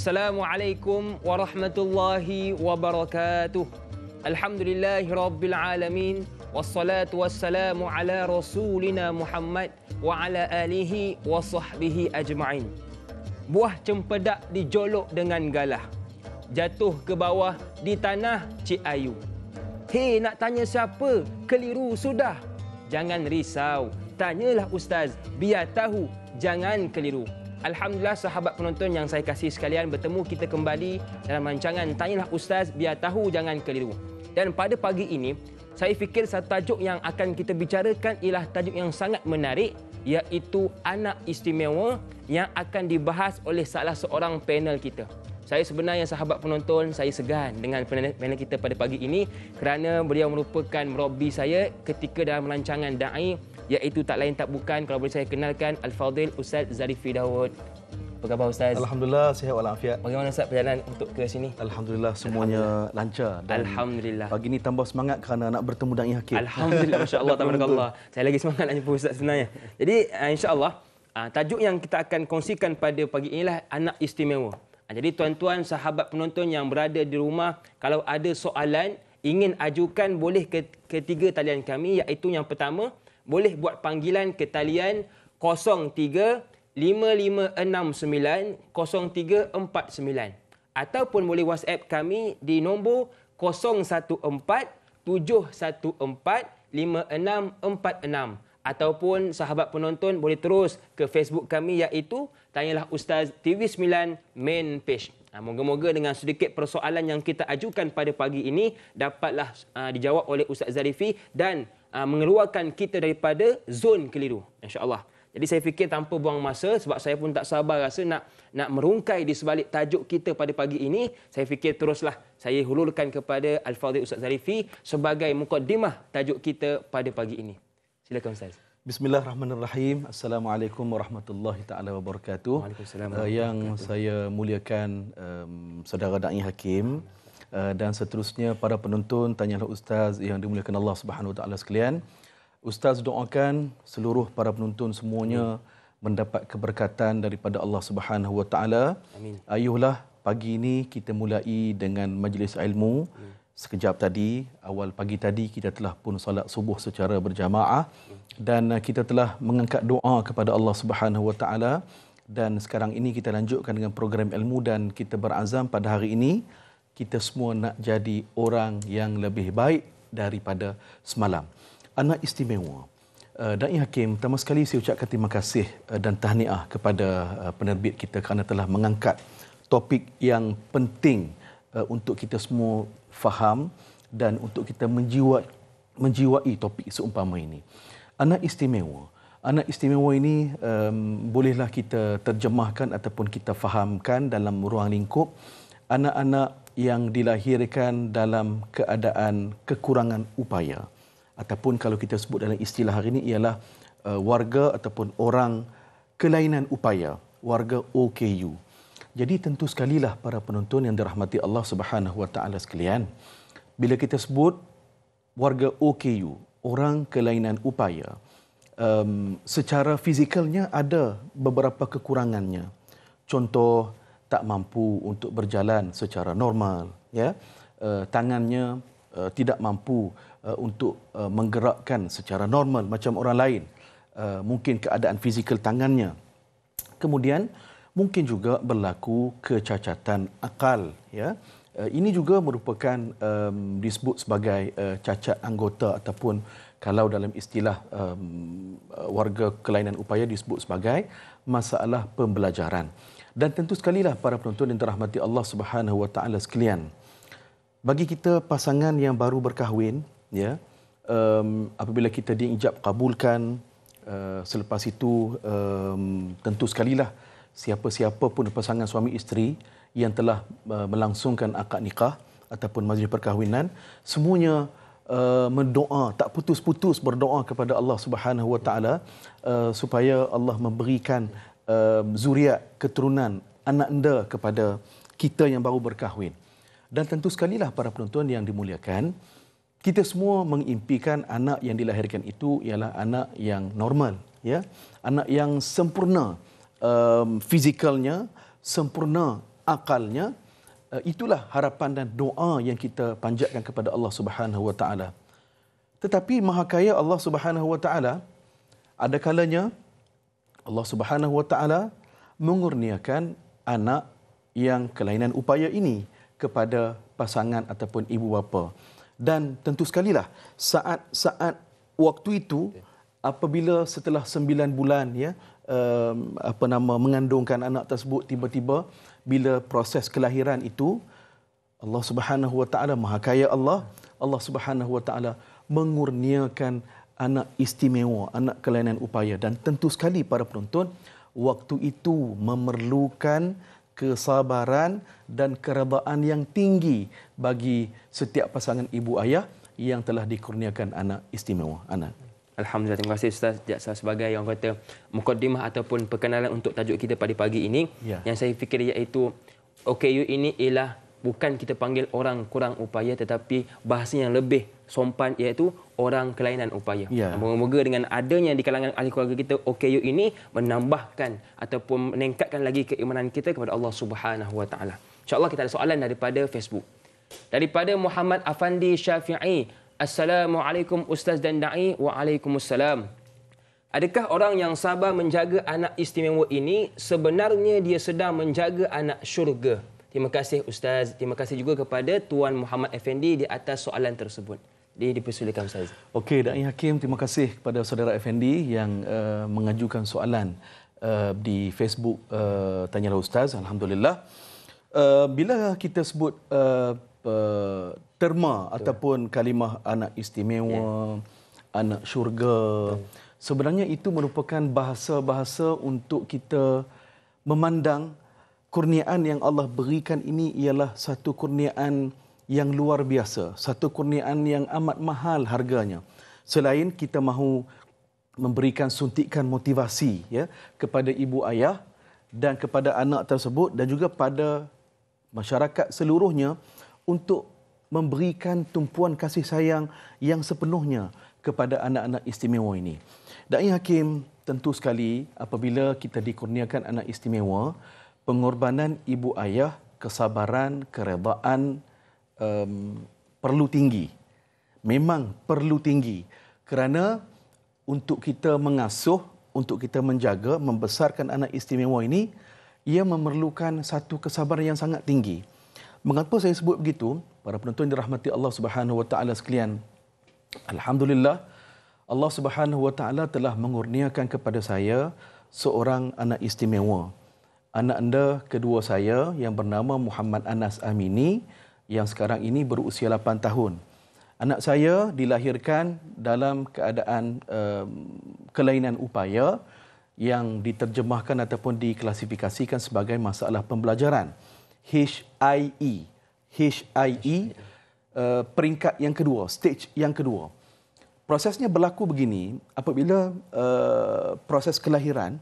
Assalamualaikum warahmatullahi wabarakatuh. Alhamdulillahirrabbilalamin. Wassalatu wassalamu ala rasulina Muhammad wa ala alihi wa sahbihi ajma'in. Buah cempedak dijolok dengan galah. Jatuh ke bawah di tanah Cik Ayu. Hei nak tanya siapa? Keliru sudah. Jangan risau. Tanyalah Ustaz. Biar tahu. Jangan keliru. Alhamdulillah sahabat penonton yang saya kasih sekalian bertemu kita kembali dalam rancangan Tanyalah Ustaz Biar Tahu Jangan Keliru. Dan pada pagi ini, saya fikir satu tajuk yang akan kita bicarakan ialah tajuk yang sangat menarik iaitu anak istimewa yang akan dibahas oleh salah seorang panel kita. Saya sebenarnya sahabat penonton, saya segan dengan panel kita pada pagi ini kerana beliau merupakan robi saya ketika dalam rancangan da'i iaitu tak lain tak bukan kalau boleh saya kenalkan Al-Fadil Ustaz Zarifi Dawud. Apa khabar Ustaz? Alhamdulillah, sihat walafiat. Bagaimana Ustaz perjalanan untuk ke sini? Alhamdulillah, semuanya Alhamdulillah. lancar. Dan Alhamdulillah. Pagi ini tambah semangat kerana nak bertemu dengan Ihakir. Alhamdulillah, insyaAllah. Allah. Saya lagi semangat nak jumpa Ustaz sebenarnya. Jadi, ah, insyaAllah, ah, tajuk yang kita akan kongsikan pada pagi inilah anak istimewa. Ah, jadi, tuan-tuan, sahabat penonton yang berada di rumah, kalau ada soalan, ingin ajukan boleh ke ketiga talian kami, iaitu yang pertama, boleh buat panggilan ke talian 0355690349 ataupun boleh WhatsApp kami di nombor 0147145646 ataupun sahabat penonton boleh terus ke Facebook kami iaitu tanyalah Ustaz TV9 main page. Ha, moga-moga dengan sedikit persoalan yang kita ajukan pada pagi ini dapatlah uh, dijawab oleh Ustaz Zarifi dan uh, mengeluarkan kita daripada zon keliru insyaallah jadi saya fikir tanpa buang masa sebab saya pun tak sabar rasa nak nak merungkai di sebalik tajuk kita pada pagi ini saya fikir teruslah saya hululkan kepada al-fadhil ustaz Zarifi sebagai mukadimah tajuk kita pada pagi ini silakan ustaz Bismillahirrahmanirrahim. Assalamualaikum warahmatullahi taala wabarakatuh. Waalaikumsalam. Uh, yang saya muliakan um, saudara Da'i Hakim. Eh, dan seterusnya para penonton tanyalah ustaz yang dimuliakan Allah Subhanahu taala sekalian ustaz doakan seluruh para penonton semuanya Amin. mendapat keberkatan daripada Allah Subhanahu wa taala ayuhlah pagi ini kita mulai dengan majlis ilmu Amin. sekejap tadi awal pagi tadi kita telah pun solat subuh secara berjamaah dan eh, kita telah mengangkat doa kepada Allah Subhanahu wa taala dan sekarang ini kita lanjutkan dengan program ilmu dan kita berazam pada hari ini kita semua nak jadi orang yang lebih baik daripada semalam. Anak istimewa. Uh, eh, Dan Hakim, pertama sekali saya ucapkan terima kasih eh, dan tahniah kepada eh, penerbit kita kerana telah mengangkat topik yang penting untuk kita semua faham dan untuk kita menjiwa, menjiwai topik seumpama ini. Anak istimewa. Anak istimewa ini um, bolehlah kita terjemahkan ataupun kita fahamkan dalam ruang lingkup anak-anak yang dilahirkan dalam keadaan kekurangan upaya ataupun kalau kita sebut dalam istilah hari ini ialah uh, warga ataupun orang kelainan upaya warga OKU. Jadi tentu sekali lah para penonton yang dirahmati Allah Subhanahu Wa Taala sekalian bila kita sebut warga OKU orang kelainan upaya um, secara fizikalnya ada beberapa kekurangannya. Contoh tak mampu untuk berjalan secara normal ya uh, tangannya uh, tidak mampu uh, untuk uh, menggerakkan secara normal macam orang lain uh, mungkin keadaan fizikal tangannya kemudian mungkin juga berlaku kecacatan akal ya uh, ini juga merupakan um, disebut sebagai uh, cacat anggota ataupun kalau dalam istilah um, warga kelainan upaya disebut sebagai masalah pembelajaran. Dan tentu sekali lah para penonton yang terahmati Allah Subhanahu Wa Taala sekalian. Bagi kita pasangan yang baru berkahwin, ya, um, apabila kita diijab kabulkan, uh, selepas itu um, tentu sekali lah siapa-siapa pun pasangan suami isteri yang telah uh, melangsungkan akad nikah ataupun majlis perkahwinan semuanya uh, mendoa tak putus-putus berdoa kepada Allah Subhanahu Wa uh, supaya Allah memberikan um, zuriat keturunan anak anda kepada kita yang baru berkahwin. Dan tentu sekali lah para penonton yang dimuliakan, kita semua mengimpikan anak yang dilahirkan itu ialah anak yang normal, ya, anak yang sempurna um, fizikalnya, sempurna akalnya. Uh, itulah harapan dan doa yang kita panjatkan kepada Allah Subhanahu Wa Tetapi Maha Kaya Allah Subhanahu Wa Taala ada kalanya Allah Subhanahu wa taala mengurniakan anak yang kelainan upaya ini kepada pasangan ataupun ibu bapa. Dan tentu sekali lah saat-saat waktu itu apabila setelah sembilan bulan ya apa nama mengandungkan anak tersebut tiba-tiba bila proses kelahiran itu Allah Subhanahu wa taala Maha Kaya Allah Allah Subhanahu wa taala mengurniakan anak istimewa, anak kelainan upaya dan tentu sekali para penonton waktu itu memerlukan kesabaran dan keredaan yang tinggi bagi setiap pasangan ibu ayah yang telah dikurniakan anak istimewa anak. Alhamdulillah terima kasih ustaz jaksa sebagai yang kata mukadimah ataupun perkenalan untuk tajuk kita pada pagi ini ya. yang saya fikir iaitu OKU ini ialah bukan kita panggil orang kurang upaya tetapi bahasa yang lebih sompan iaitu orang kelainan upaya. Yeah. Ya. Moga-moga dengan adanya di kalangan ahli keluarga kita OKU ini menambahkan ataupun meningkatkan lagi keimanan kita kepada Allah Subhanahu Wa Taala. Insya-Allah kita ada soalan daripada Facebook. Daripada Muhammad Afandi Syafi'i. Assalamualaikum Ustaz dan Da'i. Waalaikumsalam. Adakah orang yang sabar menjaga anak istimewa ini sebenarnya dia sedang menjaga anak syurga? Terima kasih Ustaz. Terima kasih juga kepada Tuan Muhammad Effendi di atas soalan tersebut di dipersilakan Ustaz. Okey, Dai Hakim, terima kasih kepada saudara FND yang uh, mengajukan soalan uh, di Facebook uh, eh, tanyalah ustaz. Alhamdulillah. Uh, bila kita sebut uh, uh, terma Betul. ataupun kalimah anak istimewa, yeah. anak syurga, Betul. sebenarnya itu merupakan bahasa-bahasa untuk kita memandang kurniaan yang Allah berikan ini ialah satu kurniaan yang luar biasa, satu kurniaan yang amat mahal harganya. Selain kita mahu memberikan suntikan motivasi ya kepada ibu ayah dan kepada anak tersebut dan juga pada masyarakat seluruhnya untuk memberikan tumpuan kasih sayang yang sepenuhnya kepada anak-anak istimewa ini. Dai Hakim, tentu sekali apabila kita dikurniakan anak istimewa, pengorbanan ibu ayah, kesabaran, keredaan um, perlu tinggi. Memang perlu tinggi kerana untuk kita mengasuh, untuk kita menjaga, membesarkan anak istimewa ini, ia memerlukan satu kesabaran yang sangat tinggi. Mengapa saya sebut begitu? Para penonton yang dirahmati Allah Subhanahu Wa Taala sekalian. Alhamdulillah, Allah Subhanahu Wa Taala telah mengurniakan kepada saya seorang anak istimewa. Anak anda kedua saya yang bernama Muhammad Anas Amini. ini yang sekarang ini berusia 8 tahun. Anak saya dilahirkan dalam keadaan um, kelainan upaya yang diterjemahkan ataupun diklasifikasikan sebagai masalah pembelajaran. HIE. HIE uh, eh, peringkat yang kedua, stage yang kedua. Prosesnya berlaku begini, apabila uh, proses kelahiran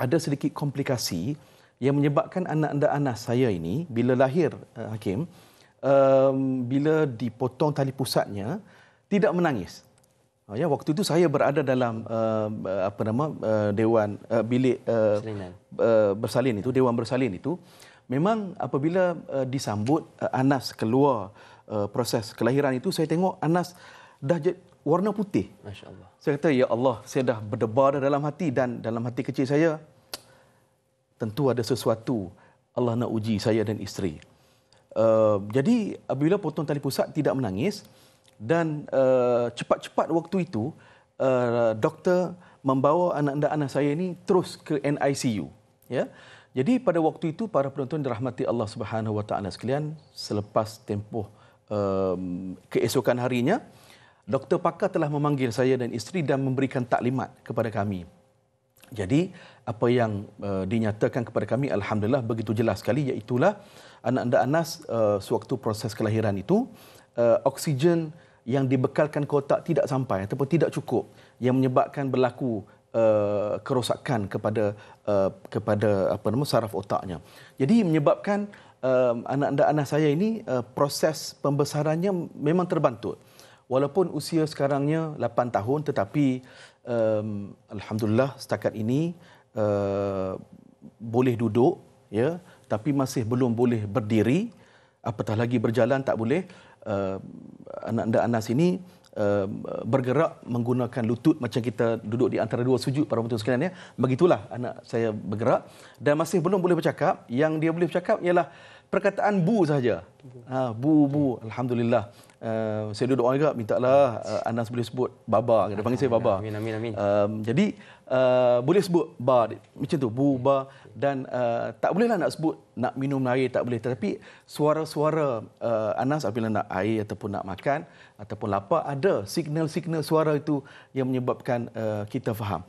ada sedikit komplikasi yang menyebabkan anak anak saya ini bila lahir uh, Hakim um, bila dipotong tali pusatnya tidak menangis. Uh, ya waktu itu saya berada dalam uh, apa nama uh, dewan uh, bilik uh, uh, bersalin itu dewan bersalin itu memang apabila uh, disambut uh, Anas keluar uh, proses kelahiran itu saya tengok Anas dah warna putih. Saya kata ya Allah saya dah berdebar dalam hati dan dalam hati kecil saya tentu ada sesuatu Allah nak uji saya dan isteri. Eh, jadi apabila potong tali pusat tidak menangis dan uh, cepat-cepat waktu itu uh, doktor membawa anak anda anak saya ini terus ke NICU ya jadi pada waktu itu para penonton dirahmati Allah Subhanahu wa taala sekalian selepas tempoh um, keesokan harinya doktor pakar telah memanggil saya dan isteri dan memberikan taklimat kepada kami jadi apa yang uh, dinyatakan kepada kami alhamdulillah begitu jelas sekali iaitu anak anda Anas uh, sewaktu proses kelahiran itu uh, oksigen yang dibekalkan ke otak tidak sampai ataupun tidak cukup yang menyebabkan berlaku uh, kerosakan kepada uh, kepada apa nama saraf otaknya. Jadi menyebabkan uh, anak anda Anas saya ini uh, proses pembesarannya memang terbantut. Walaupun usia sekarangnya 8 tahun tetapi um, alhamdulillah setakat ini uh, boleh duduk ya tapi masih belum boleh berdiri apatah lagi berjalan tak boleh uh, anak anda Anas ini uh, bergerak menggunakan lutut macam kita duduk di antara dua sujud para penonton sekalian ya begitulah anak saya bergerak dan masih belum boleh bercakap yang dia boleh bercakap ialah perkataan bu saja ha bu bu alhamdulillah Uh, saya duduk orang juga minta lah uh, eh, Anas boleh sebut Baba. Dia panggil saya Baba. Amin, amin, amin. Um, jadi uh, boleh sebut Ba macam tu. Bu, Ba. Dan uh, tak bolehlah nak sebut nak minum air tak boleh. Tetapi suara-suara uh, Anas apabila nak air ataupun nak makan ataupun lapar ada signal-signal suara itu yang menyebabkan uh, kita faham.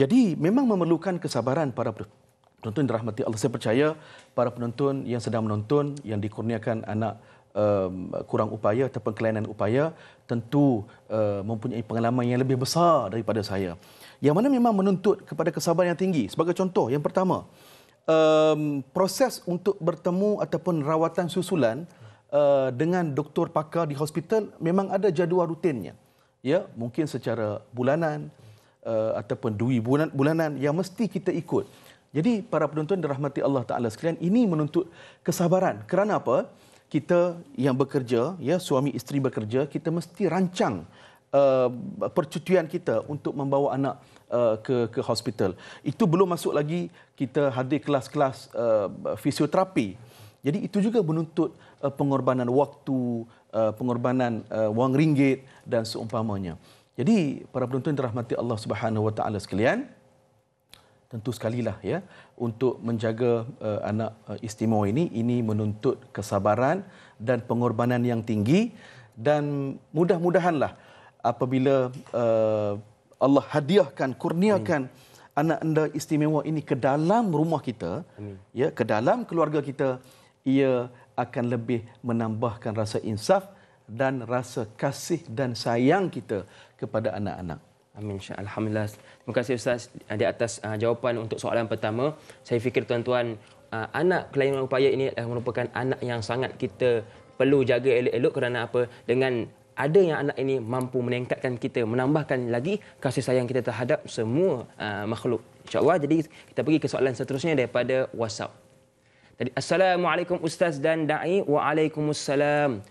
Jadi memang memerlukan kesabaran para penonton dirahmati Allah. Saya percaya para penonton yang sedang menonton yang dikurniakan anak uh, um, kurang upaya ataupun kelainan upaya tentu uh, mempunyai pengalaman yang lebih besar daripada saya. Yang mana memang menuntut kepada kesabaran yang tinggi. Sebagai contoh, yang pertama, um, proses untuk bertemu ataupun rawatan susulan uh, dengan doktor pakar di hospital memang ada jadual rutinnya. Ya, mungkin secara bulanan uh, ataupun dui bulan, bulanan yang mesti kita ikut. Jadi para penonton dirahmati Allah Taala sekalian, ini menuntut kesabaran. Kerana apa? kita yang bekerja ya suami isteri bekerja kita mesti rancang uh, percutian kita untuk membawa anak uh, ke ke hospital itu belum masuk lagi kita hadir kelas-kelas uh, fisioterapi jadi itu juga menuntut uh, pengorbanan waktu uh, pengorbanan uh, wang ringgit dan seumpamanya jadi para penonton terahmati Allah Subhanahu wa taala sekalian tentu sekali lah ya untuk menjaga uh, anak uh, istimewa ini ini menuntut kesabaran dan pengorbanan yang tinggi dan mudah-mudahanlah apabila uh, Allah hadiahkan kurniakan Amin. anak anda istimewa ini ke dalam rumah kita Amin. ya ke dalam keluarga kita ia akan lebih menambahkan rasa insaf dan rasa kasih dan sayang kita kepada anak-anak. Amin. Alhamdulillah. Terima kasih Ustaz di atas uh, jawapan untuk soalan pertama. Saya fikir tuan-tuan, uh, anak kelainan upaya ini uh, merupakan anak yang sangat kita perlu jaga elok-elok kerana apa? Dengan ada yang anak ini mampu meningkatkan kita, menambahkan lagi kasih sayang kita terhadap semua uh, makhluk. InsyaAllah. Jadi kita pergi ke soalan seterusnya daripada WhatsApp. Jadi, Assalamualaikum Ustaz dan Da'i. Waalaikumsalam.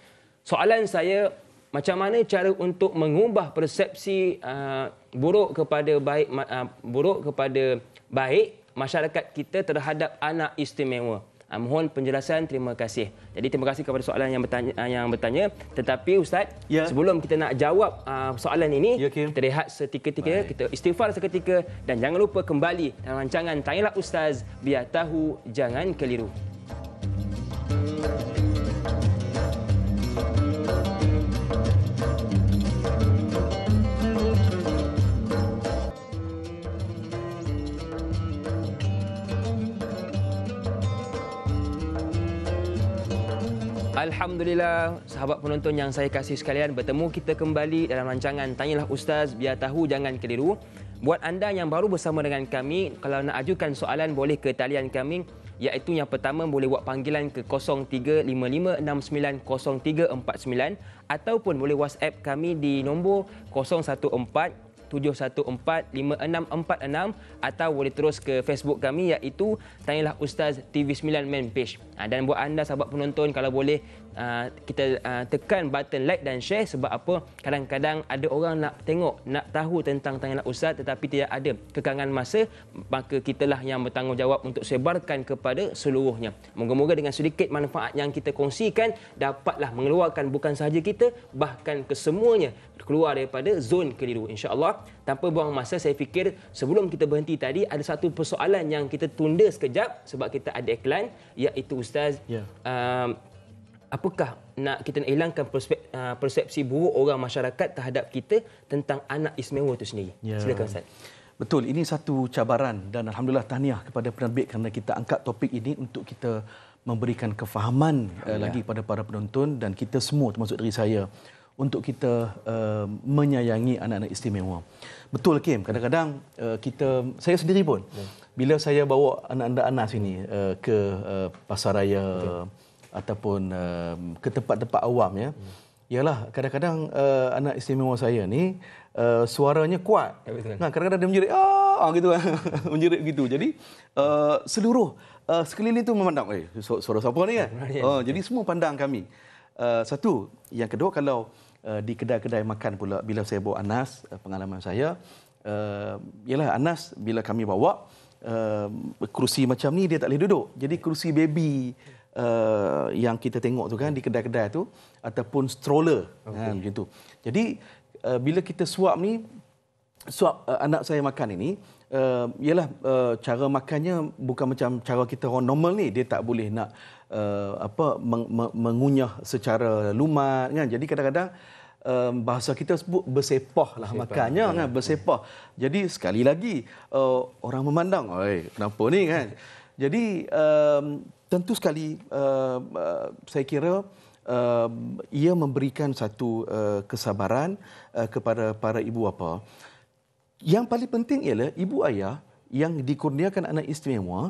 Soalan saya, macam mana cara untuk mengubah persepsi uh, buruk kepada baik uh, buruk kepada baik masyarakat kita terhadap anak istimewa. Uh, mohon penjelasan terima kasih. Jadi terima kasih kepada soalan yang bertanya, uh, yang bertanya. tetapi ustaz ya. sebelum kita nak jawab uh, soalan ini ya, okay. kita rehat seketika kita istighfar seketika dan jangan lupa kembali dalam rancangan tanyalah ustaz biar tahu jangan keliru. Thank you. Alhamdulillah, sahabat penonton yang saya kasih sekalian, bertemu kita kembali dalam rancangan Tanyalah Ustaz, biar tahu jangan keliru. Buat anda yang baru bersama dengan kami, kalau nak ajukan soalan boleh ke talian kami, iaitu yang pertama boleh buat panggilan ke 0355690349 ataupun boleh WhatsApp kami di nombor 014 0377145646 atau boleh terus ke Facebook kami iaitu tanyalah Ustaz TV9 Man Page. Ha, dan buat anda sahabat penonton kalau boleh Uh, kita uh, tekan button like dan share sebab apa kadang-kadang ada orang nak tengok nak tahu tentang tanganlah ustaz tetapi tidak ada kekangan masa maka kitalah yang bertanggungjawab untuk sebarkan kepada seluruhnya moga-moga dengan sedikit manfaat yang kita kongsikan dapatlah mengeluarkan bukan sahaja kita bahkan kesemuanya keluar daripada zon keliru insyaallah tanpa buang masa saya fikir sebelum kita berhenti tadi ada satu persoalan yang kita tunda sekejap sebab kita ada iklan iaitu ustaz yeah. uh, um, apakah nak kita nak hilangkan persep, uh, persepsi buruk orang masyarakat terhadap kita tentang anak istimewa itu sendiri. Ya. Silakan Ustaz. Betul, ini satu cabaran dan alhamdulillah tahniah kepada penerbit kerana kita angkat topik ini untuk kita memberikan kefahaman uh, ya. lagi kepada para penonton dan kita semua termasuk dari saya untuk kita uh, menyayangi anak-anak istimewa. Betul Kim, kadang-kadang uh, kita saya sendiri pun ya. bila saya bawa anak-anak Anas ini uh, ke uh, pasaraya ataupun um, ke tempat-tempat awam ya. Ialah kadang-kadang uh, anak istimewa saya ni uh, suaranya kuat. Kan? Nah, kadang-kadang dia menjerit ah, ah gitu kan. menjerit gitu. Jadi uh, seluruh uh, sekeliling tu memandang eh suara siapa ni kan. Oh, jadi semua pandang kami. Uh, satu, yang kedua kalau uh, di kedai-kedai makan pula bila saya bawa Anas uh, pengalaman saya uh, ialah Anas bila kami bawa uh, kerusi macam ni dia tak boleh duduk. Jadi kerusi baby uh, yang kita tengok tu kan di kedai-kedai tu ataupun stroller okay. kan ha, begitu. Jadi uh, bila kita suap ni suap uh, anak saya makan ini uh, ialah uh, cara makannya bukan macam cara kita orang normal ni dia tak boleh nak uh, apa meng- mengunyah secara lumat kan. Jadi kadang-kadang Um, bahasa kita sebut bersepah lah bersepah. makannya kan ya. bersepah. Jadi sekali lagi uh, orang memandang, oi kenapa ni kan. Jadi um, tentu sekali uh, uh, saya kira uh, ia memberikan satu uh, kesabaran uh, kepada para ibu bapa. Yang paling penting ialah ibu ayah yang dikurniakan anak istimewa,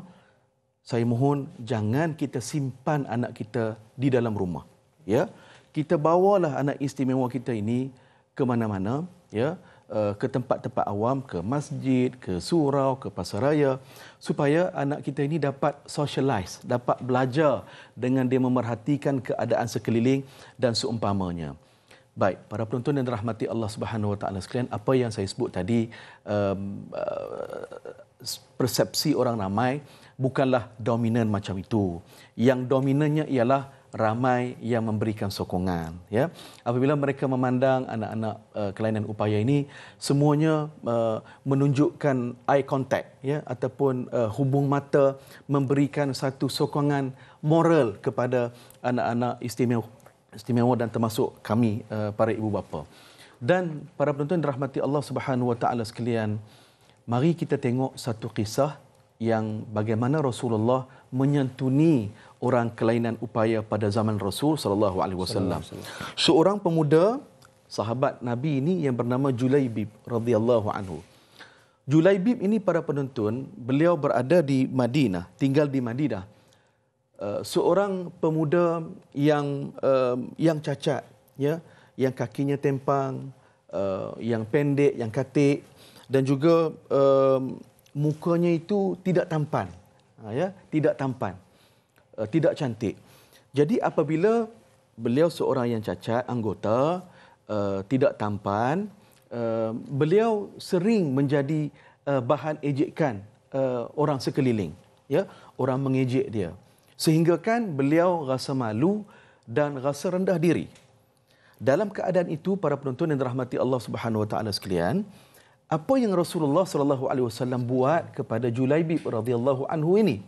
saya mohon jangan kita simpan anak kita di dalam rumah. Ya. Kita bawalah anak istimewa kita ini ke mana-mana, ya. Eh, ke tempat-tempat awam, ke masjid, ke surau, ke pasaraya supaya anak kita ini dapat socialize, dapat belajar dengan dia memerhatikan keadaan sekeliling dan seumpamanya. Baik, para penonton yang dirahmati Allah Subhanahu Wa Taala sekalian, apa yang saya sebut tadi um, uh, persepsi orang ramai bukanlah dominan macam itu. Yang dominannya ialah ramai yang memberikan sokongan ya apabila mereka memandang anak-anak uh, kelainan upaya ini semuanya uh, menunjukkan eye contact ya ataupun uh, hubung mata memberikan satu sokongan moral kepada anak-anak istimewa istimewa dan termasuk kami uh, para ibu bapa dan para penonton rahmati Allah Subhanahu wa taala sekalian mari kita tengok satu kisah yang bagaimana Rasulullah menyentuni orang kelainan upaya pada zaman Rasul sallallahu alaihi wasallam. Seorang pemuda sahabat Nabi ini yang bernama Julaibib radhiyallahu anhu. Julaibib ini para penuntun beliau berada di Madinah, tinggal di Madinah. Eh, seorang pemuda yang eh, yang cacat, ya, yang kakinya tempang, eh, yang pendek, yang katik dan juga mukanya itu tidak tampan. Ha, ya, tidak tampan uh, tidak cantik. Jadi apabila beliau seorang yang cacat anggota, uh, tidak tampan, uh, beliau sering menjadi uh, bahan ejekan uh, orang sekeliling, ya, orang mengejek dia. Sehinggakan beliau rasa malu dan rasa rendah diri. Dalam keadaan itu para penonton yang dirahmati Allah Subhanahu Wa Taala sekalian, apa yang Rasulullah sallallahu alaihi wasallam buat kepada Julaibib radhiyallahu anhu ini?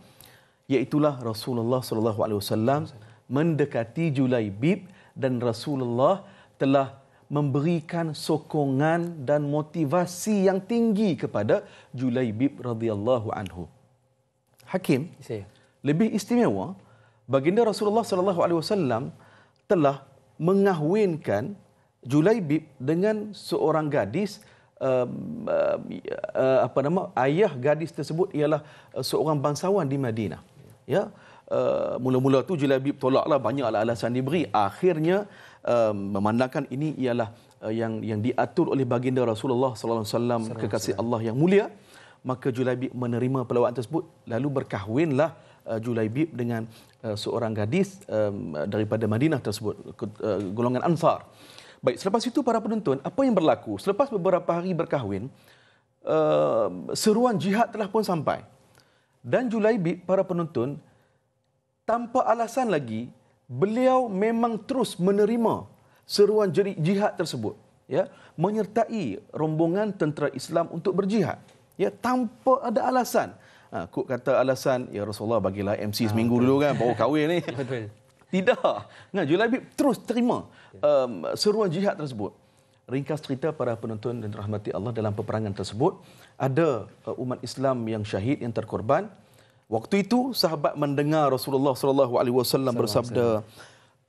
iaitulah Rasulullah sallallahu alaihi wasallam mendekati Julaibib dan Rasulullah telah memberikan sokongan dan motivasi yang tinggi kepada Julaibib radhiyallahu anhu. Hakim, saya. Lebih istimewa, baginda Rasulullah sallallahu alaihi wasallam telah mengahwinkan Julaibib dengan seorang gadis um, uh, uh, apa nama ayah gadis tersebut ialah uh, seorang bangsawan di Madinah ya uh, mula-mula tu Julabib tolaklah banyak alasan diberi akhirnya uh, memandangkan ini ialah uh, yang yang diatur oleh baginda Rasulullah sallallahu alaihi wasallam kekasih salam. Allah yang mulia maka Julaibib menerima pelawaan tersebut lalu berkahwinlah uh, Julabib dengan uh, seorang gadis um, daripada Madinah tersebut uh, golongan Ansar baik selepas itu para penonton apa yang berlaku selepas beberapa hari berkahwin uh, seruan jihad telah pun sampai dan Julaibib para penonton tanpa alasan lagi beliau memang terus menerima seruan jihad tersebut ya menyertai rombongan tentera Islam untuk berjihad ya tanpa ada alasan ha, kok kata alasan ya Rasulullah bagilah MC ha, ah, seminggu betul. dulu kan baru kahwin ni betul tidak nah Julaibib terus terima um, seruan jihad tersebut ringkas cerita para penonton dan rahmati Allah dalam peperangan tersebut ada uh, umat Islam yang syahid yang terkorban. Waktu itu sahabat mendengar Rasulullah sallallahu alaihi wasallam bersabda,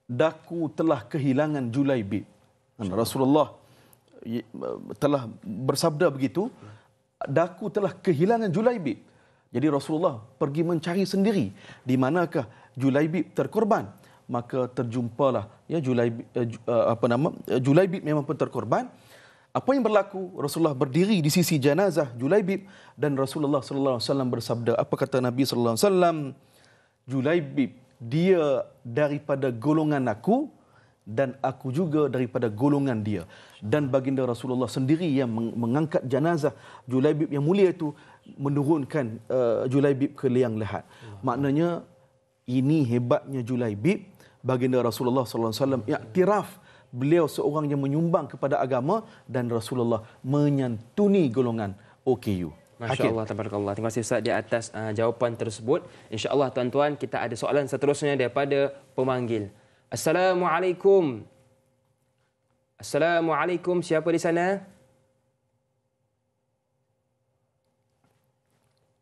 "Daku telah kehilangan Julaibib." Rasulullah uh, telah bersabda begitu, "Daku telah kehilangan Julaibib." Jadi Rasulullah pergi mencari sendiri di manakah Julaibib terkorban. Maka terjumpalah ya Julaibib eh, eh, apa nama eh, Julaibib memang pun terkorban. Apa yang berlaku? Rasulullah berdiri di sisi jenazah Julaibib dan Rasulullah sallallahu alaihi wasallam bersabda, apa kata Nabi sallallahu alaihi wasallam? Julaibib, dia daripada golongan aku dan aku juga daripada golongan dia. Dan baginda Rasulullah sendiri yang mengangkat jenazah Julaibib yang mulia itu menurunkan uh, Julaibib ke liang lahat. Maknanya ini hebatnya Julaibib baginda Rasulullah sallallahu alaihi wasallam iktiraf ya, beliau seorang yang menyumbang kepada agama dan Rasulullah menyantuni golongan OKU. Masya-Allah tabarakallah. Terima kasih Ustaz di atas uh, jawapan tersebut. Insya-Allah tuan-tuan kita ada soalan seterusnya daripada pemanggil. Assalamualaikum. Assalamualaikum. Siapa di sana?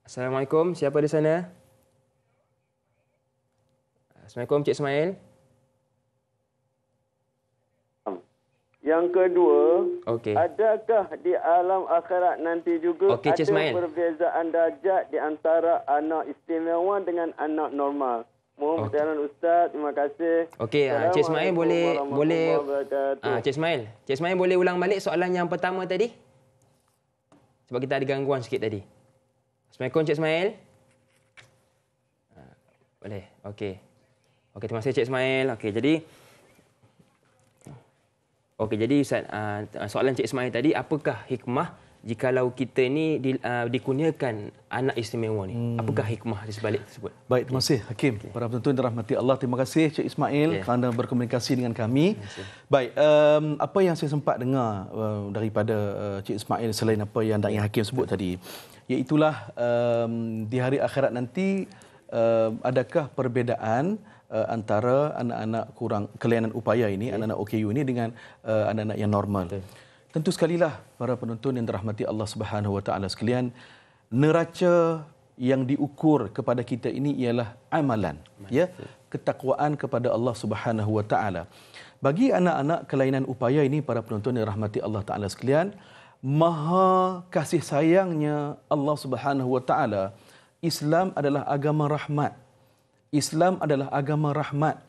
Assalamualaikum. Siapa di sana? Assalamualaikum Cik Ismail. Yang kedua, okay. adakah di alam akhirat nanti juga okay, ada Cismail. perbezaan darjat di antara anak istimewa dengan anak normal? Mohon okay. perjalanan Ustaz, terima kasih. Okey, uh, Cik Ismail boleh... boleh Ah Cik Ismail, Cik Ismail boleh ulang balik soalan yang pertama tadi? Sebab kita ada gangguan sikit tadi. Assalamualaikum Cik Ismail. Ah, boleh, okey. Okey, terima kasih Cik Ismail. Okey, jadi... Okey, jadi Ustaz, ah, ah, soalan Cik Ismail tadi, apakah hikmah jikalau kita ini di, uh, dikurniakan anak istimewa ni hmm. apakah hikmah di sebalik tersebut baik terima kasih hakim okay. para penonton dirahmati Allah terima kasih cik Ismail okay. Ya. kerana berkomunikasi dengan kami baik um, apa yang saya sempat dengar uh, daripada uh, cik Ismail selain apa yang dai hakim sebut tadi iaitu um, di hari akhirat nanti uh, adakah perbezaan uh, antara anak-anak kurang kelainan upaya ini, okay. anak-anak OKU ini dengan uh, anak-anak yang normal. Betul. Tentu sekali lah para penonton yang dirahmati Allah Subhanahu Wa Taala sekalian, neraca yang diukur kepada kita ini ialah amalan, ya. Betul. ya, ketakwaan kepada Allah Subhanahu Wa Taala. Bagi anak-anak kelainan upaya ini para penonton yang rahmati Allah Taala sekalian, maha kasih sayangnya Allah Subhanahu Wa Taala, Islam adalah agama rahmat. Islam adalah agama rahmat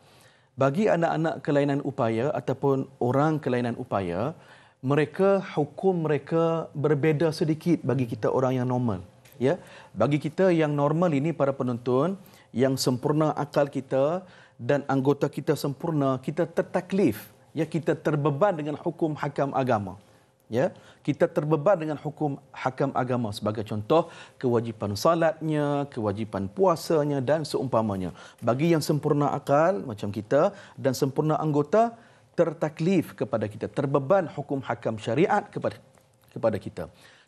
bagi anak-anak kelainan upaya ataupun orang kelainan upaya mereka hukum mereka berbeza sedikit bagi kita orang yang normal ya bagi kita yang normal ini para penonton yang sempurna akal kita dan anggota kita sempurna kita tertaklif ya kita terbeban dengan hukum hakam agama ya kita terbebas dengan hukum hakam agama sebagai contoh kewajipan salatnya kewajipan puasanya dan seumpamanya bagi yang sempurna akal macam kita dan sempurna anggota tertaklif kepada kita terbeban hukum hakam syariat kepada kepada kita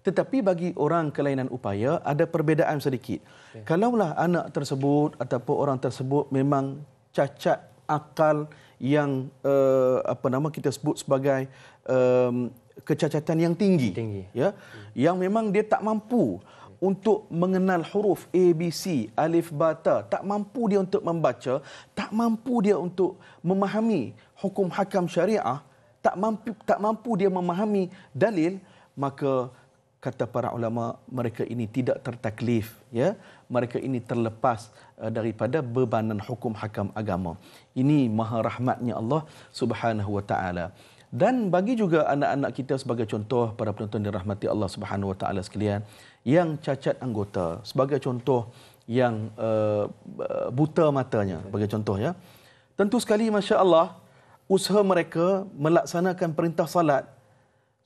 tetapi bagi orang kelainan upaya ada perbezaan sedikit okay. kalaulah anak tersebut ataupun orang tersebut memang cacat akal yang uh, apa nama kita sebut sebagai um, kecacatan yang tinggi, tinggi. ya hmm. yang memang dia tak mampu untuk mengenal huruf A, B, C, Alif, Bata. Tak mampu dia untuk membaca. Tak mampu dia untuk memahami hukum hakam syariah. Tak mampu, tak mampu dia memahami dalil. Maka kata para ulama mereka ini tidak tertaklif. Ya? Mereka ini terlepas eh, daripada bebanan hukum hakam agama. Ini maha rahmatnya Allah subhanahu dan bagi juga anak-anak kita sebagai contoh para penonton yang rahmati Allah Subhanahu Wa Taala sekalian yang cacat anggota sebagai contoh yang uh, buta matanya sebagai contoh ya tentu sekali masya-Allah usaha mereka melaksanakan perintah salat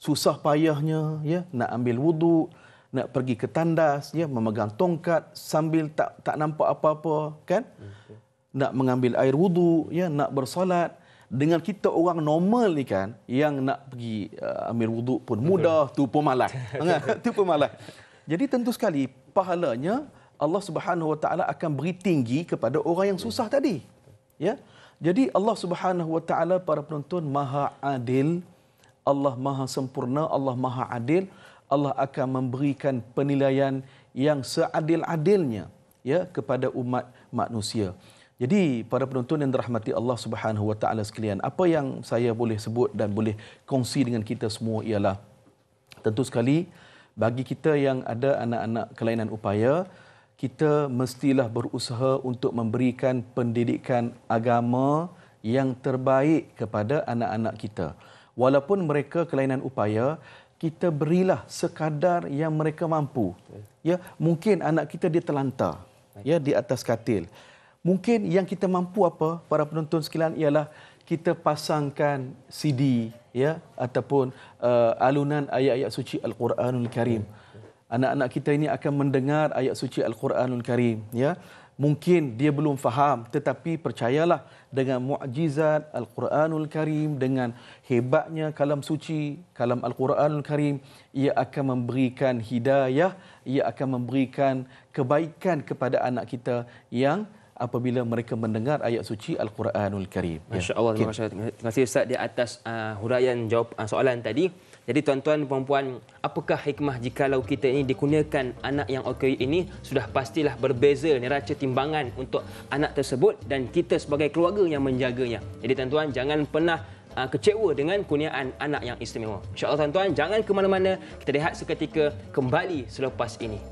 susah payahnya ya nak ambil wuduk nak pergi ke tandas ya memegang tongkat sambil tak tak nampak apa-apa kan hmm, ya. nak mengambil air wudu ya nak bersolat dengan kita orang normal ni kan yang nak pergi uh, ambil wuduk pun hmm. mudah Betul. tu pun malas tu pun malas jadi tentu sekali pahalanya Allah Subhanahu Wa Taala akan beri tinggi kepada orang yang susah Betul. Hmm. tadi ya jadi Allah Subhanahu Wa Taala para penonton maha adil Allah maha sempurna Allah maha adil Allah akan memberikan penilaian yang seadil-adilnya ya kepada umat manusia. Jadi para penonton yang dirahmati Allah Subhanahu Wa Taala sekalian, apa yang saya boleh sebut dan boleh kongsi dengan kita semua ialah tentu sekali bagi kita yang ada anak-anak kelainan upaya, kita mestilah berusaha untuk memberikan pendidikan agama yang terbaik kepada anak-anak kita. Walaupun mereka kelainan upaya, kita berilah sekadar yang mereka mampu. Ya, mungkin anak kita dia terlantar ya di atas katil mungkin yang kita mampu apa para penonton sekalian ialah kita pasangkan CD ya ataupun uh, alunan ayat-ayat suci Al-Quranul Karim. Anak-anak kita ini akan mendengar ayat suci Al-Quranul Karim ya. Mungkin dia belum faham tetapi percayalah dengan mukjizat Al-Quranul Karim dengan hebatnya kalam suci kalam Al-Quranul Karim ia akan memberikan hidayah, ia akan memberikan kebaikan kepada anak kita yang apabila mereka mendengar ayat suci Al-Quranul Karim. Ya. Masya-Allah, ya. okay. terima kasih Ustaz di atas uh, huraian jawab uh, soalan tadi. Jadi tuan-tuan dan puan-puan, apakah hikmah jika lau kita ini dikurniakan anak yang okey ini sudah pastilah berbeza neraca timbangan untuk anak tersebut dan kita sebagai keluarga yang menjaganya. Jadi tuan-tuan jangan pernah uh, kecewa dengan kurniaan anak yang istimewa. Insya-Allah tuan-tuan jangan ke mana-mana, kita lihat seketika kembali selepas ini.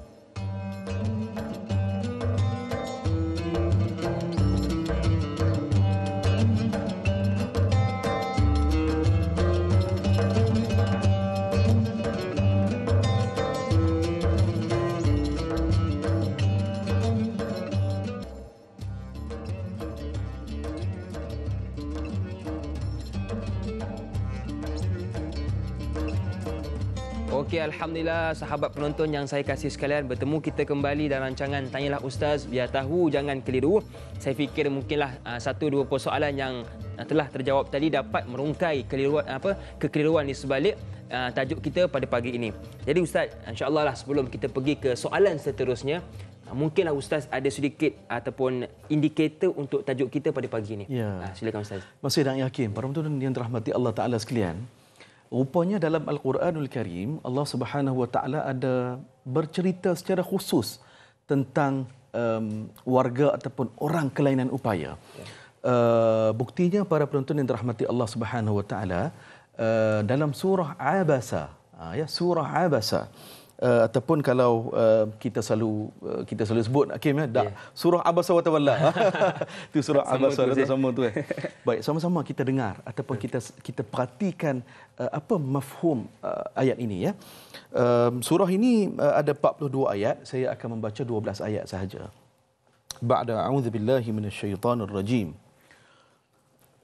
Alhamdulillah sahabat penonton yang saya kasih sekalian bertemu kita kembali dalam rancangan Tanyalah Ustaz Biar Tahu Jangan Keliru. Saya fikir mungkinlah ah, satu dua persoalan yang ah, telah terjawab tadi dapat merungkai keliruan apa kekeliruan di sebalik ah, tajuk kita pada pagi ini. Jadi Ustaz insyaAllah lah sebelum kita pergi ke soalan seterusnya Mungkinlah Ustaz ada sedikit ataupun indikator untuk tajuk kita pada pagi ini. Ya. Silakan Ustaz. Masih dan yakin. Para penonton yang dirahmati Allah Ta'ala sekalian. Rupanya dalam Al-Quranul Karim, Allah Subhanahu Wa Taala ada bercerita secara khusus tentang um, warga ataupun orang kelainan upaya. Uh, buktinya para penonton yang dirahmati Allah Subhanahu Wa Taala uh, dalam surah Abasa, uh, ya surah Abasa. Uh, uh, ataupun kalau uh, kita selalu uh, kita selalu sebut Hakim ya yeah. surah abasa wa tawalla itu surah abasa wa sama tu eh. baik sama-sama kita dengar ataupun kita kita perhatikan uh, apa mafhum uh, ayat ini ya um, surah ini uh, ada 42 ayat saya akan membaca 12 ayat sahaja ba'da a'udzubillahi minasyaitonirrajim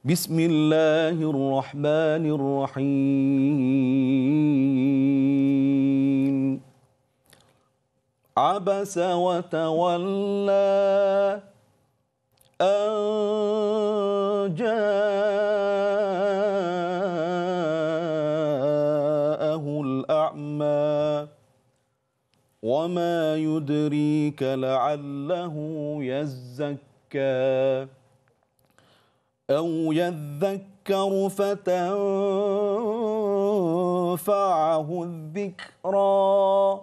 بسم الله الرحمن الرحيم عبس وتولى أن جاءه الأعمى وما يدريك لعله يزكى أو يذكر فتنفعه الذكرى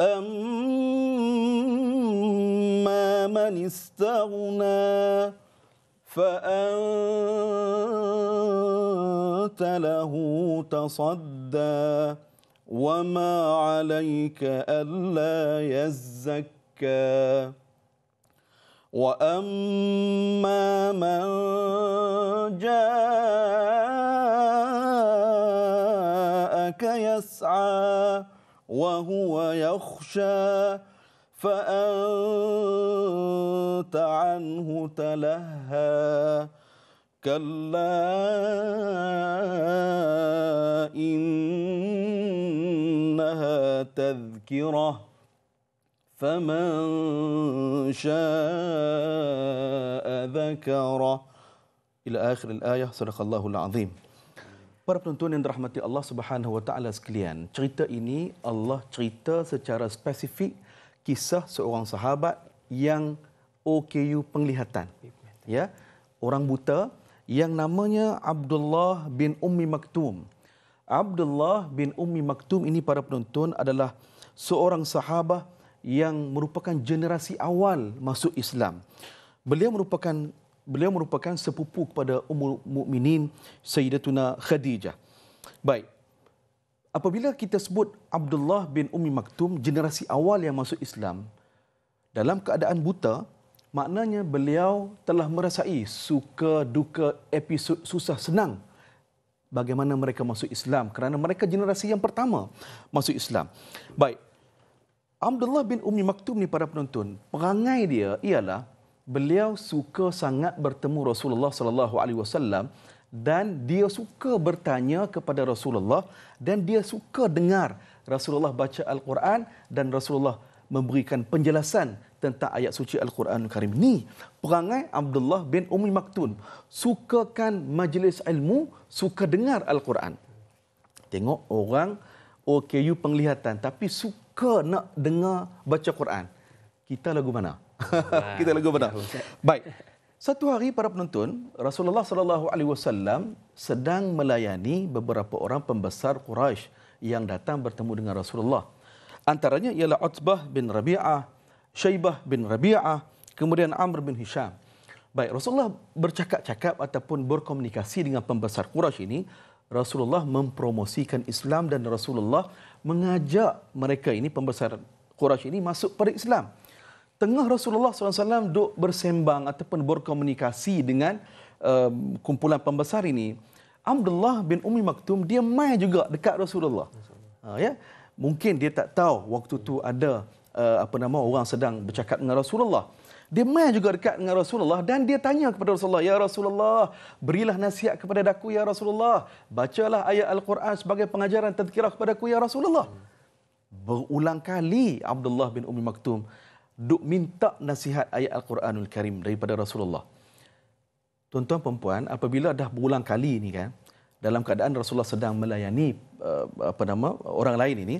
أما من استغنى فأنت له تصدى وما عليك ألا يزكى وأما من جاءك يسعى وهو يخشى فأنت عنه تلهى كلا إنها تذكرة فمن شاء ذكره إلى آخر الآية صدق الله العظيم Para penonton yang dirahmati Allah Subhanahu Wa sekalian, cerita ini Allah cerita secara spesifik kisah seorang sahabat yang OKU penglihatan. Ya, orang buta yang namanya Abdullah bin Ummi Maktum. Abdullah bin Ummi Maktum ini para penonton adalah seorang sahabat yang merupakan generasi awal masuk Islam. Beliau merupakan beliau merupakan sepupu kepada Ummul Mukminin Sayyidatuna Khadijah. Baik. Apabila kita sebut Abdullah bin Ummi Maktum generasi awal yang masuk Islam dalam keadaan buta, maknanya beliau telah merasai suka duka episod susah senang bagaimana mereka masuk Islam kerana mereka generasi yang pertama masuk Islam. Baik. Abdullah bin Ummi Maktum ni para penonton, perangai dia ialah beliau suka sangat bertemu Rasulullah sallallahu alaihi wasallam dan dia suka bertanya kepada Rasulullah dan dia suka dengar Rasulullah baca Al-Quran dan Rasulullah memberikan penjelasan tentang ayat suci Al-Quran Karim. Ni perangai Abdullah bin Ummi Maktun. Sukakan majlis ilmu, suka dengar Al-Quran. Tengok orang OKU penglihatan tapi suka nak dengar baca Quran. Kita lagu mana? kita lagu benar. Ya, Baik. Satu hari para penonton, Rasulullah sallallahu alaihi wasallam sedang melayani beberapa orang pembesar Quraisy yang datang bertemu dengan Rasulullah. Antaranya ialah Utbah bin Rabi'ah, Syaibah bin Rabi'ah, kemudian Amr bin Hisham. Baik, Rasulullah bercakap-cakap ataupun berkomunikasi dengan pembesar Quraisy ini, Rasulullah mempromosikan Islam dan Rasulullah mengajak mereka ini pembesar Quraisy ini masuk pada Islam tengah Rasulullah SAW duk bersembang ataupun berkomunikasi dengan um, kumpulan pembesar ini, Abdullah bin Umi Maktum dia mai juga dekat Rasulullah. Ha, ya. Mungkin dia tak tahu waktu tu ada uh, apa nama orang sedang bercakap dengan Rasulullah. Dia mai juga dekat dengan Rasulullah dan dia tanya kepada Rasulullah, "Ya Rasulullah, berilah nasihat kepada aku, ya Rasulullah. Bacalah ayat al-Quran sebagai pengajaran tazkirah kepada aku ya Rasulullah." Hmm. Berulang kali Abdullah bin Umi Maktum duk minta nasihat ayat Al-Quranul Karim daripada Rasulullah. Tuan-tuan perempuan, apabila dah berulang kali ini kan, dalam keadaan Rasulullah sedang melayani eh, apa nama orang lain ini,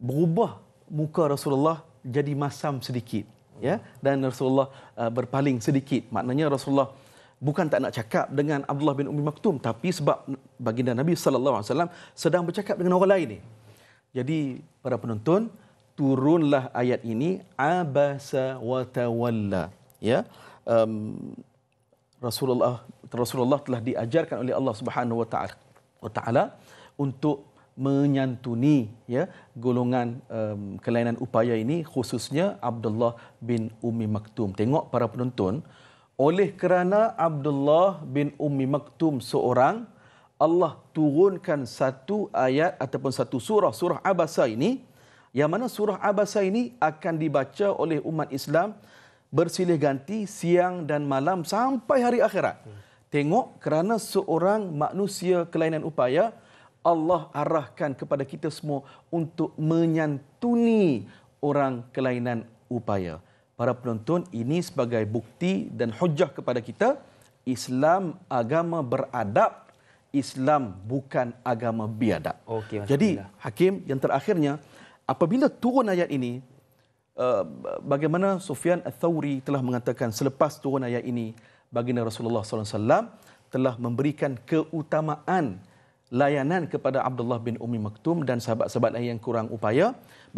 berubah muka Rasulullah jadi masam sedikit. Ya, dan Rasulullah eh, berpaling sedikit. Maknanya Rasulullah bukan tak nak cakap dengan Abdullah bin Ummi Maktum tapi sebab baginda Nabi sallallahu alaihi wasallam sedang bercakap dengan orang lain ini. Jadi para penonton turunlah ayat ini abasa wa tawalla ya um, Rasulullah Rasulullah telah diajarkan oleh Allah Subhanahu wa taala wa taala untuk menyantuni ya golongan um, kelainan upaya ini khususnya Abdullah bin Ummi Maktum. Tengok para penonton oleh kerana Abdullah bin Ummi Maktum seorang Allah turunkan satu ayat ataupun satu surah surah Abasa ini yang mana surah Abasa ini akan dibaca oleh umat Islam bersilih ganti siang dan malam sampai hari akhirat. Tengok kerana seorang manusia kelainan upaya, Allah arahkan kepada kita semua untuk menyantuni orang kelainan upaya. Para penonton, ini sebagai bukti dan hujah kepada kita. Islam agama beradab, Islam bukan agama biadab. Okay, Jadi, Hakim, yang terakhirnya, apabila turun ayat ini eh, bagaimana Sufyan Al-Thawri telah mengatakan selepas turun ayat ini baginda Rasulullah SAW telah memberikan keutamaan layanan kepada Abdullah bin Umi Maktum dan sahabat-sahabat lain yang kurang upaya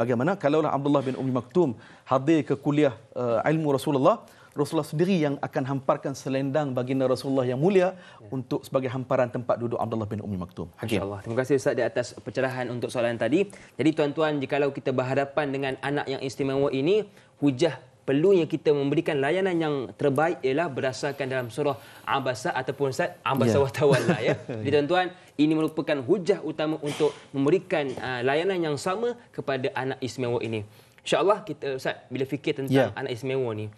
bagaimana kalaulah Abdullah bin Umi Maktum hadir ke kuliah eh, ilmu Rasulullah Rasulullah sendiri yang akan hamparkan selendang baginda Rasulullah yang mulia untuk sebagai hamparan tempat duduk Abdullah bin Ummi Maktum. Insya-Allah. Terima kasih Ustaz di atas pencerahan untuk soalan tadi. Jadi tuan-tuan, jikalau kita berhadapan dengan anak yang istimewa ini, hujah perlunya kita memberikan layanan yang terbaik ialah berdasarkan dalam surah Abasa ataupun Ustaz Abasa yeah. Watawalla ya. Lah, ya. Jadi tuan-tuan, ini merupakan hujah utama untuk memberikan uh, layanan yang sama kepada anak istimewa ini. InsyaAllah kita Ustaz bila fikir tentang yeah. anak istimewa ni,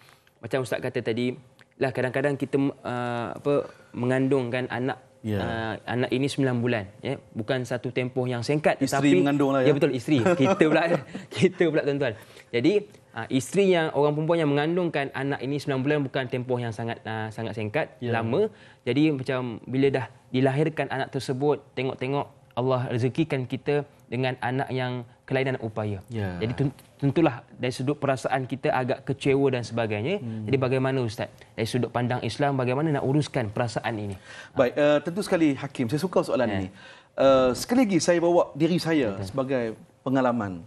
macam ustaz kata tadi lah kadang-kadang kita uh, apa mengandungkan anak yeah. uh, anak ini 9 bulan ya yeah? bukan satu tempoh yang singkat isteri tetapi mengandung lah, ya yeah, betul isteri kita pula kita pula tuan-tuan jadi uh, isteri yang orang perempuan yang mengandungkan anak ini 9 bulan bukan tempoh yang sangat uh, sangat singkat yeah. lama jadi macam bila dah dilahirkan anak tersebut tengok-tengok Allah rezekikan kita dengan anak yang kelainan upaya. Yeah. Jadi tentulah dari sudut perasaan kita agak kecewa dan sebagainya. Hmm. Jadi bagaimana ustaz? Dari sudut pandang Islam bagaimana nak uruskan perasaan ini? Baik, uh, tentu sekali hakim. Saya suka soalan yeah. ini. Uh, sekali lagi saya bawa diri saya Betul. sebagai pengalaman.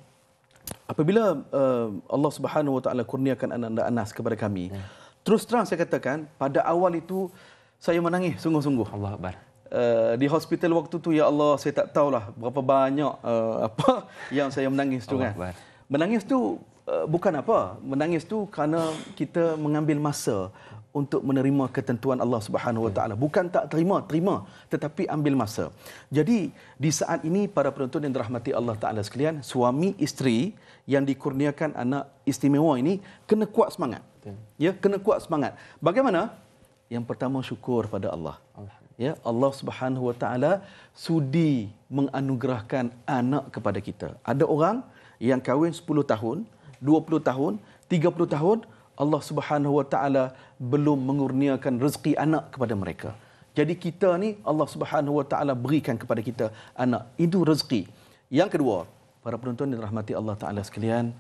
Apabila uh, Allah Subhanahu Wa Taala kurniakan anak ananda Anas kepada kami. Yeah. Terus terang saya katakan pada awal itu saya menangis sungguh-sungguh. Allahu akbar. Eh, di hospital waktu tu ya Allah saya tak tahulah berapa banyak uh, apa yang saya menangis tu kan. Menangis tu uh, bukan apa, menangis tu kerana kita mengambil masa untuk menerima ketentuan Allah Subhanahu Wa Taala. Bukan tak terima, terima tetapi ambil masa. Jadi di saat ini para penonton yang dirahmati Allah Taala sekalian, suami isteri yang dikurniakan anak istimewa ini kena kuat semangat. Ya, kena kuat semangat. Bagaimana? Yang pertama syukur pada Allah ya Allah Subhanahu Wa Taala sudi menganugerahkan anak kepada kita. Ada orang yang kahwin 10 tahun, 20 tahun, 30 tahun, Allah Subhanahu Wa Taala belum mengurniakan rezeki anak kepada mereka. Jadi kita ni Allah Subhanahu Wa Taala berikan kepada kita anak. Itu rezeki. Yang kedua, para penonton yang dirahmati Allah Taala sekalian,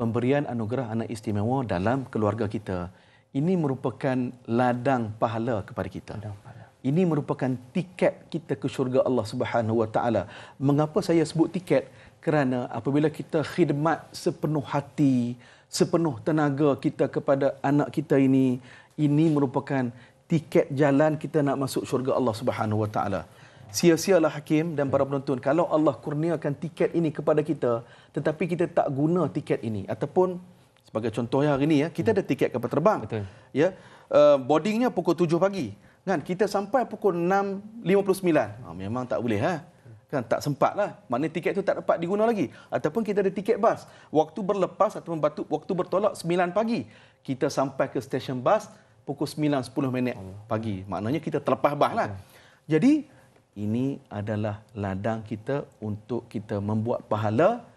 pemberian anugerah anak istimewa dalam keluarga kita ini merupakan ladang pahala kepada kita. pahala. Ini merupakan tiket kita ke syurga Allah Subhanahu Wa Taala. Mengapa saya sebut tiket? Kerana apabila kita khidmat sepenuh hati, sepenuh tenaga kita kepada anak kita ini, ini merupakan tiket jalan kita nak masuk syurga Allah Subhanahu Wa Taala. Sia-sialah hakim dan para penonton kalau Allah kurniakan tiket ini kepada kita tetapi kita tak guna tiket ini ataupun sebagai contohnya hari ini ya kita ada tiket kapal terbang Betul. ya uh, boardingnya pukul 7 pagi Kan kita sampai pukul 6.59. Ha, ah, memang tak boleh ha. Kan tak sempatlah. Maknanya tiket tu tak dapat diguna lagi. Ataupun kita ada tiket bas. Waktu berlepas atau membatu waktu bertolak 9 pagi. Kita sampai ke stesen bas pukul 9.10 minit pagi. Maknanya kita terlepas bas lah. Jadi ini adalah ladang kita untuk kita membuat pahala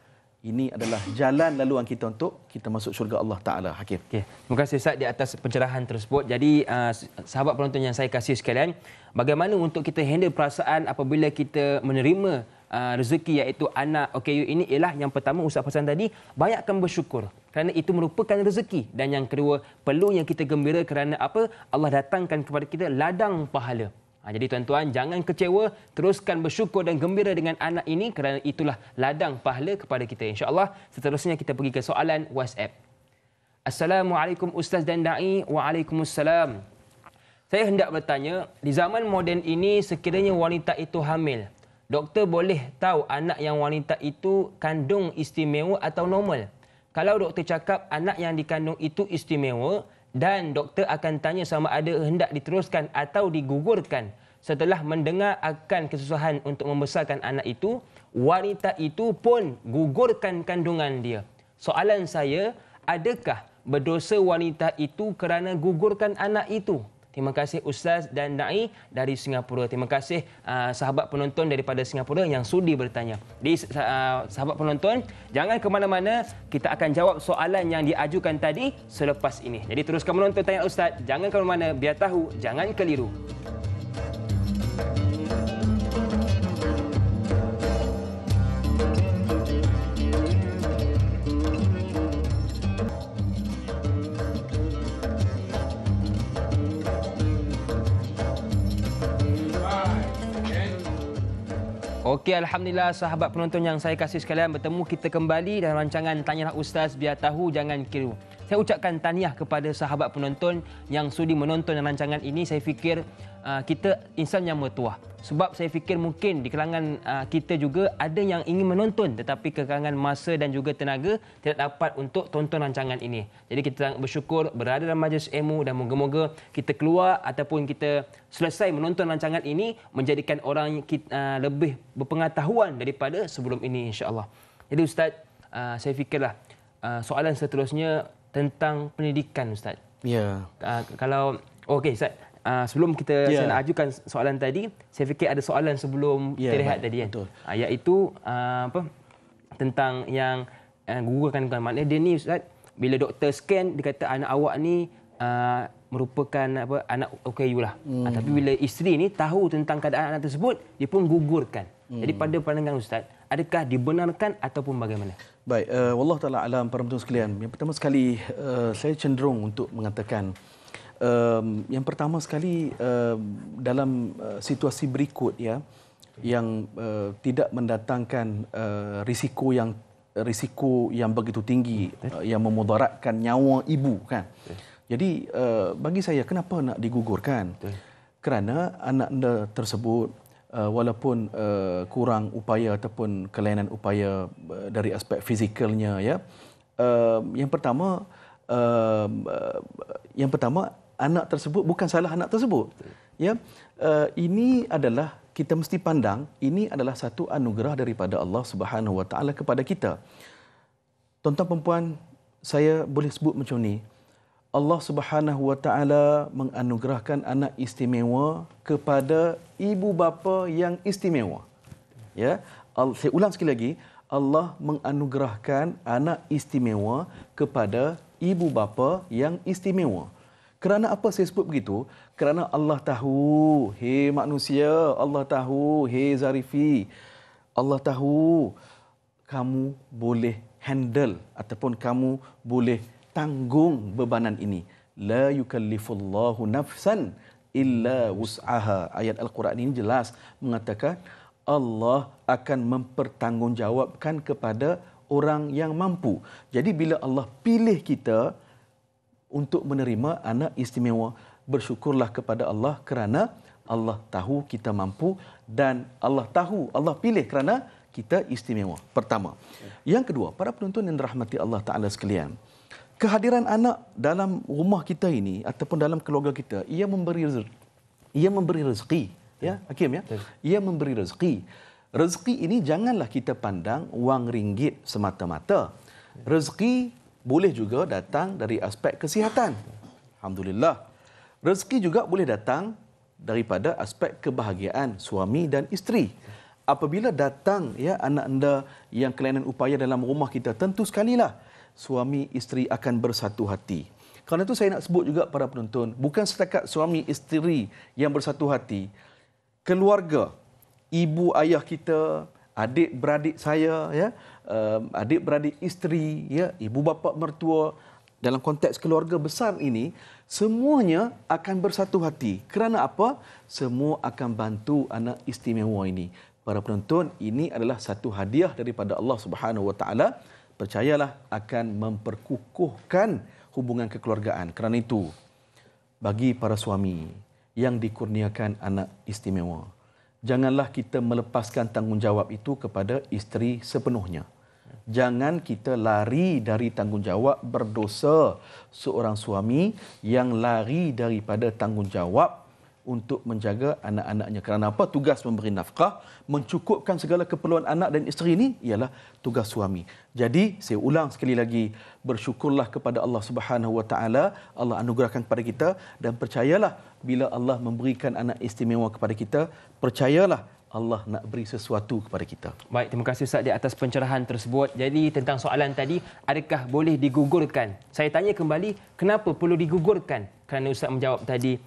ini adalah jalan laluan kita untuk kita masuk syurga Allah Ta'ala. Hakim. Okay. Terima kasih Ustaz di atas pencerahan tersebut. Jadi uh, sahabat penonton yang saya kasih sekalian, bagaimana untuk kita handle perasaan apabila kita menerima uh, rezeki iaitu anak OKU ini ialah yang pertama usaha pesan tadi, banyakkan bersyukur kerana itu merupakan rezeki dan yang kedua perlu yang kita gembira kerana apa Allah datangkan kepada kita ladang pahala Ha, jadi tuan-tuan jangan kecewa, teruskan bersyukur dan gembira dengan anak ini kerana itulah ladang pahala kepada kita. InsyaAllah seterusnya kita pergi ke soalan WhatsApp. Assalamualaikum Ustaz dan Da'i. Waalaikumsalam. Saya hendak bertanya, di zaman moden ini sekiranya wanita itu hamil, doktor boleh tahu anak yang wanita itu kandung istimewa atau normal? Kalau doktor cakap anak yang dikandung itu istimewa, dan doktor akan tanya sama ada hendak diteruskan atau digugurkan setelah mendengar akan kesusahan untuk membesarkan anak itu wanita itu pun gugurkan kandungan dia soalan saya adakah berdosa wanita itu kerana gugurkan anak itu Terima kasih Ustaz dan Da'i dari Singapura. Terima kasih uh, sahabat penonton daripada Singapura yang sudi bertanya. Di uh, sahabat penonton, jangan ke mana-mana. Kita akan jawab soalan yang diajukan tadi selepas ini. Jadi teruskan menonton tanya Ustaz. Jangan ke mana-mana. Biar tahu, jangan keliru. Okey, Alhamdulillah sahabat penonton yang saya kasih sekalian bertemu kita kembali dalam rancangan Tanyalah Ustaz Biar Tahu Jangan Kiru. Saya ucapkan tahniah kepada sahabat penonton yang sudi menonton rancangan ini. Saya fikir uh, kita insan yang bertuah sebab saya fikir mungkin di kalangan ah, kita juga ada yang ingin menonton tetapi kekangan masa dan juga tenaga tidak dapat untuk tonton rancangan ini. Jadi kita bersyukur berada dalam majlis EMU dan moga-moga kita keluar ataupun kita selesai menonton rancangan ini menjadikan orang kita, ah, lebih berpengetahuan daripada sebelum ini insya-Allah. Jadi ustaz, ah, saya fikirlah soalan seterusnya tentang pendidikan ustaz. Ya. kalau okey ustaz uh, sebelum kita yeah. saya nak ajukan soalan tadi, saya fikir ada soalan sebelum yeah, kita rehat tadi kan. Betul. Uh, iaitu uh, apa tentang yang uh, guru kan kan maknanya dia ni ustaz bila doktor scan dia kata anak awak ni uh, merupakan apa anak OKU lah. Mm. Uh, tapi bila isteri ni tahu tentang keadaan anak tersebut, dia pun gugurkan. Mm. Jadi pada pandangan ustaz, adakah dibenarkan ataupun bagaimana? Baik, uh, eh, wallah taala alam para penonton sekalian. Yang pertama sekali uh, saya cenderung untuk mengatakan um, yang pertama sekali uh, dalam uh, situasi berikut ya yang uh, tidak mendatangkan uh, risiko yang risiko yang begitu tinggi uh, yang memudaratkan nyawa ibu kan. Okay. Jadi uh, bagi saya kenapa nak digugurkan? Okay. Kerana anak anda tersebut uh, walaupun uh, kurang upaya ataupun kelainan upaya uh, dari aspek fizikalnya ya. Uh, yang pertama uh, yang pertama anak tersebut bukan salah anak tersebut. Ya, uh, ini adalah kita mesti pandang ini adalah satu anugerah daripada Allah Subhanahu Wa Taala kepada kita. Tonton tuan perempuan, saya boleh sebut macam ni. Allah Subhanahu Wa Taala menganugerahkan anak istimewa kepada ibu bapa yang istimewa. Ya, saya ulang sekali lagi, Allah menganugerahkan anak istimewa kepada ibu bapa yang istimewa. Kerana apa saya sebut begitu? Kerana Allah tahu, hei manusia, Allah tahu, hei Zarifi, Allah tahu kamu boleh handle ataupun kamu boleh tanggung bebanan ini. La yukallifullahu nafsan illa wus'aha. Ayat Al-Quran ini jelas mengatakan Allah akan mempertanggungjawabkan kepada orang yang mampu. Jadi bila Allah pilih kita, untuk menerima anak istimewa. Bersyukurlah kepada Allah kerana Allah tahu kita mampu dan Allah tahu Allah pilih kerana kita istimewa. Pertama. Yang kedua, para penonton yang dirahmati Allah Taala sekalian. Kehadiran anak dalam rumah kita ini ataupun dalam keluarga kita ia memberi ia memberi rezeki, ya, Hakim ya. Ia memberi rezeki. Rezeki ini janganlah kita pandang wang ringgit semata-mata. Rezeki boleh juga datang dari aspek kesihatan. Alhamdulillah. Rezeki juga boleh datang daripada aspek kebahagiaan suami dan isteri. Apabila datang ya anak anda yang kelainan upaya dalam rumah kita, tentu sekali lah suami isteri akan bersatu hati. Kerana itu saya nak sebut juga para penonton, bukan setakat suami isteri yang bersatu hati, keluarga, ibu ayah kita, adik beradik saya, ya, uh, adik-beradik isteri ya ibu bapa mertua dalam konteks keluarga besar ini semuanya akan bersatu hati kerana apa semua akan bantu anak istimewa ini para penonton ini adalah satu hadiah daripada Allah Subhanahu wa taala percayalah akan memperkukuhkan hubungan kekeluargaan kerana itu bagi para suami yang dikurniakan anak istimewa janganlah kita melepaskan tanggungjawab itu kepada isteri sepenuhnya. Jangan kita lari dari tanggungjawab berdosa seorang suami yang lari daripada tanggungjawab untuk menjaga anak-anaknya. Kerana apa? Tugas memberi nafkah, mencukupkan segala keperluan anak dan isteri ini ialah tugas suami. Jadi, saya ulang sekali lagi, bersyukurlah kepada Allah Subhanahu Wa Allah anugerahkan kepada kita dan percayalah bila Allah memberikan anak istimewa kepada kita, percayalah Allah nak beri sesuatu kepada kita. Baik, terima kasih Ustaz di atas pencerahan tersebut. Jadi tentang soalan tadi, adakah boleh digugurkan? Saya tanya kembali, kenapa perlu digugurkan? Kerana Ustaz menjawab tadi,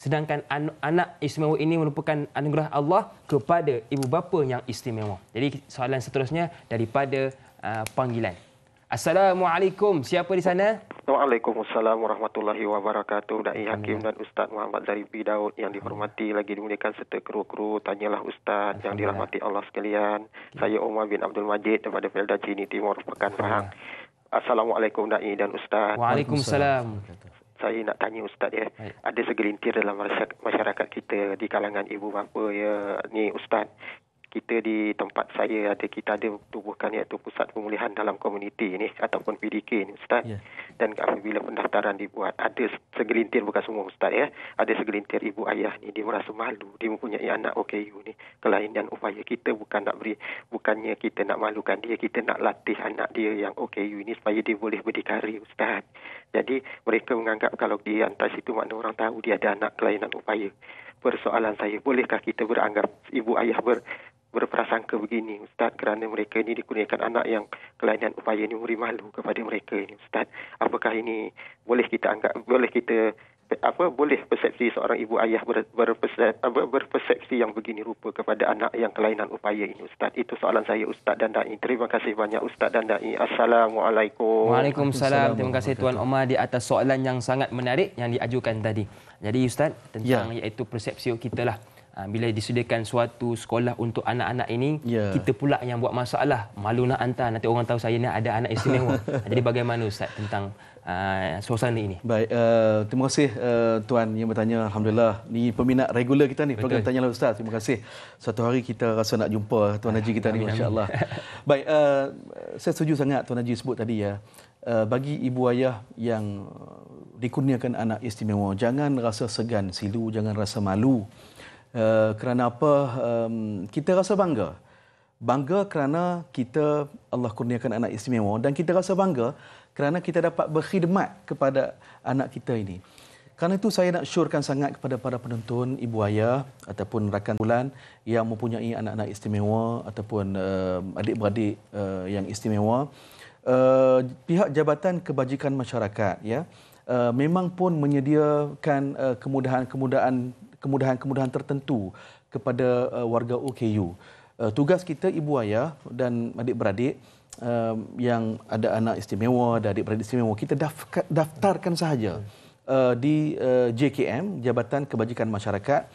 sedangkan an- anak istimewa ini merupakan anugerah Allah kepada ibu bapa yang istimewa. Jadi soalan seterusnya daripada uh, panggilan. Assalamualaikum. Siapa di sana? Waalaikumsalam warahmatullahi wabarakatuh. Dai Hakim dan Ustaz Muhammad dari Daud yang dihormati lagi dimuliakan serta kru-kru. Tanyalah Ustaz yang dirahmati Allah sekalian. Saya Umar bin Abdul Majid daripada Felda Cini Timur Pekan Pahang. Assalamualaikum Dai dan Ustaz. Waalaikumsalam. Waalaikumsalam saya nak tanya ustaz ya. Ada segelintir dalam masyarakat kita di kalangan ibu bapa ya ni ustaz kita di tempat saya ada kita ada tubuhkan iaitu pusat pemulihan dalam komuniti ini ataupun PDK ini ustaz yeah. dan apabila pendaftaran dibuat ada segelintir bukan semua ustaz ya ada segelintir ibu ayah ini dia merasa malu dia mempunyai anak OKU ni kelainan upaya kita bukan nak beri bukannya kita nak malukan dia kita nak latih anak dia yang OKU ini supaya dia boleh berdikari ustaz jadi mereka menganggap kalau dia hantar situ makna orang tahu dia ada anak kelainan upaya persoalan saya bolehkah kita beranggap ibu ayah ber berprasangka begini Ustaz kerana mereka ini dikurniakan anak yang kelainan upaya ini memberi malu kepada mereka ini Ustaz apakah ini boleh kita anggap boleh kita apa boleh persepsi seorang ibu ayah ber, berpersepsi, berpersepsi yang begini rupa kepada anak yang kelainan upaya ini Ustaz itu soalan saya Ustaz dan Da'i terima kasih banyak Ustaz dan Da'i Assalamualaikum Waalaikumsalam terima kasih Tuan Omar di atas soalan yang sangat menarik yang diajukan tadi jadi Ustaz tentang ya. iaitu persepsi kita lah Ah, bila disediakan suatu sekolah untuk anak-anak ini yeah. kita pula yang buat masalah malu nak hantar nanti orang tahu saya ni ada anak istimewa ah, jadi bagaimana ustaz tentang uh, suasana ini baik uh, terima kasih uh, tuan yang bertanya alhamdulillah ni peminat regular kita ni program tanya lah ustaz terima kasih satu hari kita rasa nak jumpa eh, tuan haji kita amin, ni masyaallah baik uh, saya setuju sangat tuan haji sebut tadi ya uh, bagi ibu ayah yang dikurniakan anak istimewa jangan rasa segan silu jangan rasa malu uh, kerana apa um, kita rasa bangga bangga kerana kita Allah kurniakan anak istimewa dan kita rasa bangga kerana kita dapat berkhidmat kepada anak kita ini kerana itu saya nak syorkan sangat kepada para penonton ibu ayah ataupun rakan bulan yang mempunyai anak-anak istimewa ataupun uh, adik-beradik uh, yang istimewa Uh, pihak jabatan kebajikan masyarakat ya uh, memang pun menyediakan uh, kemudahan-kemudahan kemudahan-kemudahan tertentu kepada uh, warga OKU. Uh, tugas kita ibu ayah dan adik-beradik uh, yang ada anak istimewa dan adik-beradik istimewa, kita daftarkan sahaja uh, di uh, JKM, Jabatan Kebajikan Masyarakat,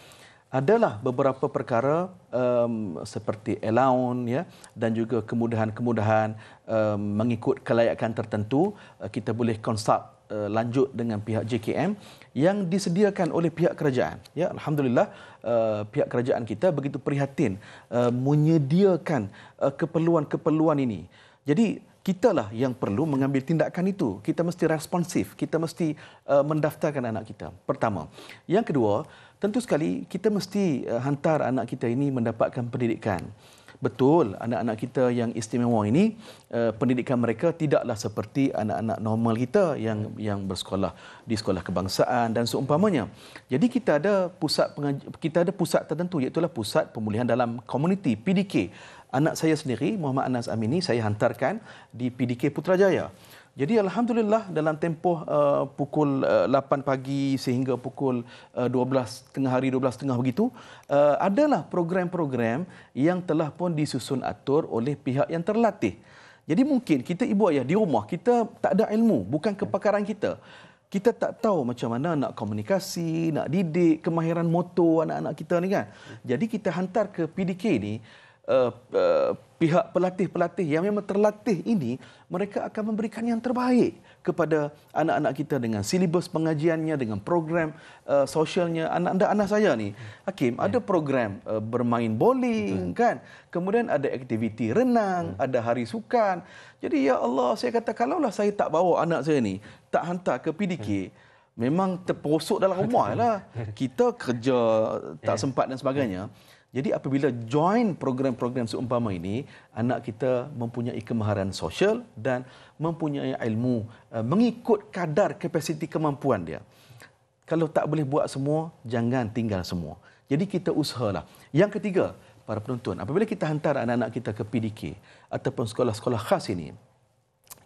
adalah beberapa perkara um, seperti allowance ya dan juga kemudahan-kemudahan um, mengikut kelayakan tertentu uh, kita boleh konsult uh, lanjut dengan pihak JKM yang disediakan oleh pihak kerajaan. Ya, alhamdulillah uh, pihak kerajaan kita begitu prihatin uh, menyediakan eh, keperluan-keperluan uh, ini. Jadi kitalah yang perlu mengambil tindakan itu. Kita mesti responsif, kita mesti uh, mendaftarkan anak kita. Pertama. Yang kedua, tentu sekali kita mesti uh, hantar anak kita ini mendapatkan pendidikan betul anak-anak kita yang istimewa ini uh, pendidikan mereka tidaklah seperti anak-anak normal kita yang yang bersekolah di sekolah kebangsaan dan seumpamanya. Jadi kita ada pusat kita ada pusat tertentu iaitu pusat pemulihan dalam komuniti PDK. Anak saya sendiri Muhammad Anas Amini saya hantarkan di PDK Putrajaya. Jadi alhamdulillah dalam tempoh uh, pukul uh, 8 pagi sehingga pukul uh, 12 tengah hari 12 tengah begitu uh, adalah program-program yang telah pun disusun atur oleh pihak yang terlatih. Jadi mungkin kita ibu ayah di rumah kita tak ada ilmu, bukan kepakaran kita. Kita tak tahu macam mana nak komunikasi, nak didik kemahiran motor anak-anak kita ni kan. Jadi kita hantar ke PDK ni uh, pihak pelatih-pelatih yang memang terlatih ini mereka akan memberikan yang terbaik kepada anak-anak kita dengan silibus pengajiannya dengan program uh, sosialnya anak-anak anak saya ni Hakim ya. ada program uh, bermain bowling Betul. kan kemudian ada aktiviti renang yeah. Hmm. ada hari sukan jadi ya Allah saya kata kalaulah saya tak bawa anak saya ni tak hantar ke PDK yeah. Hmm. memang terposok dalam rumah lah kita kerja tak ya. sempat dan sebagainya jadi apabila join program-program seumpama ini, anak kita mempunyai kemaharan sosial dan mempunyai ilmu eh, mengikut kadar kapasiti kemampuan dia. Kalau tak boleh buat semua, jangan tinggal semua. Jadi kita usahalah. Yang ketiga, para penonton, apabila kita hantar anak-anak kita ke PDK ataupun sekolah-sekolah khas ini,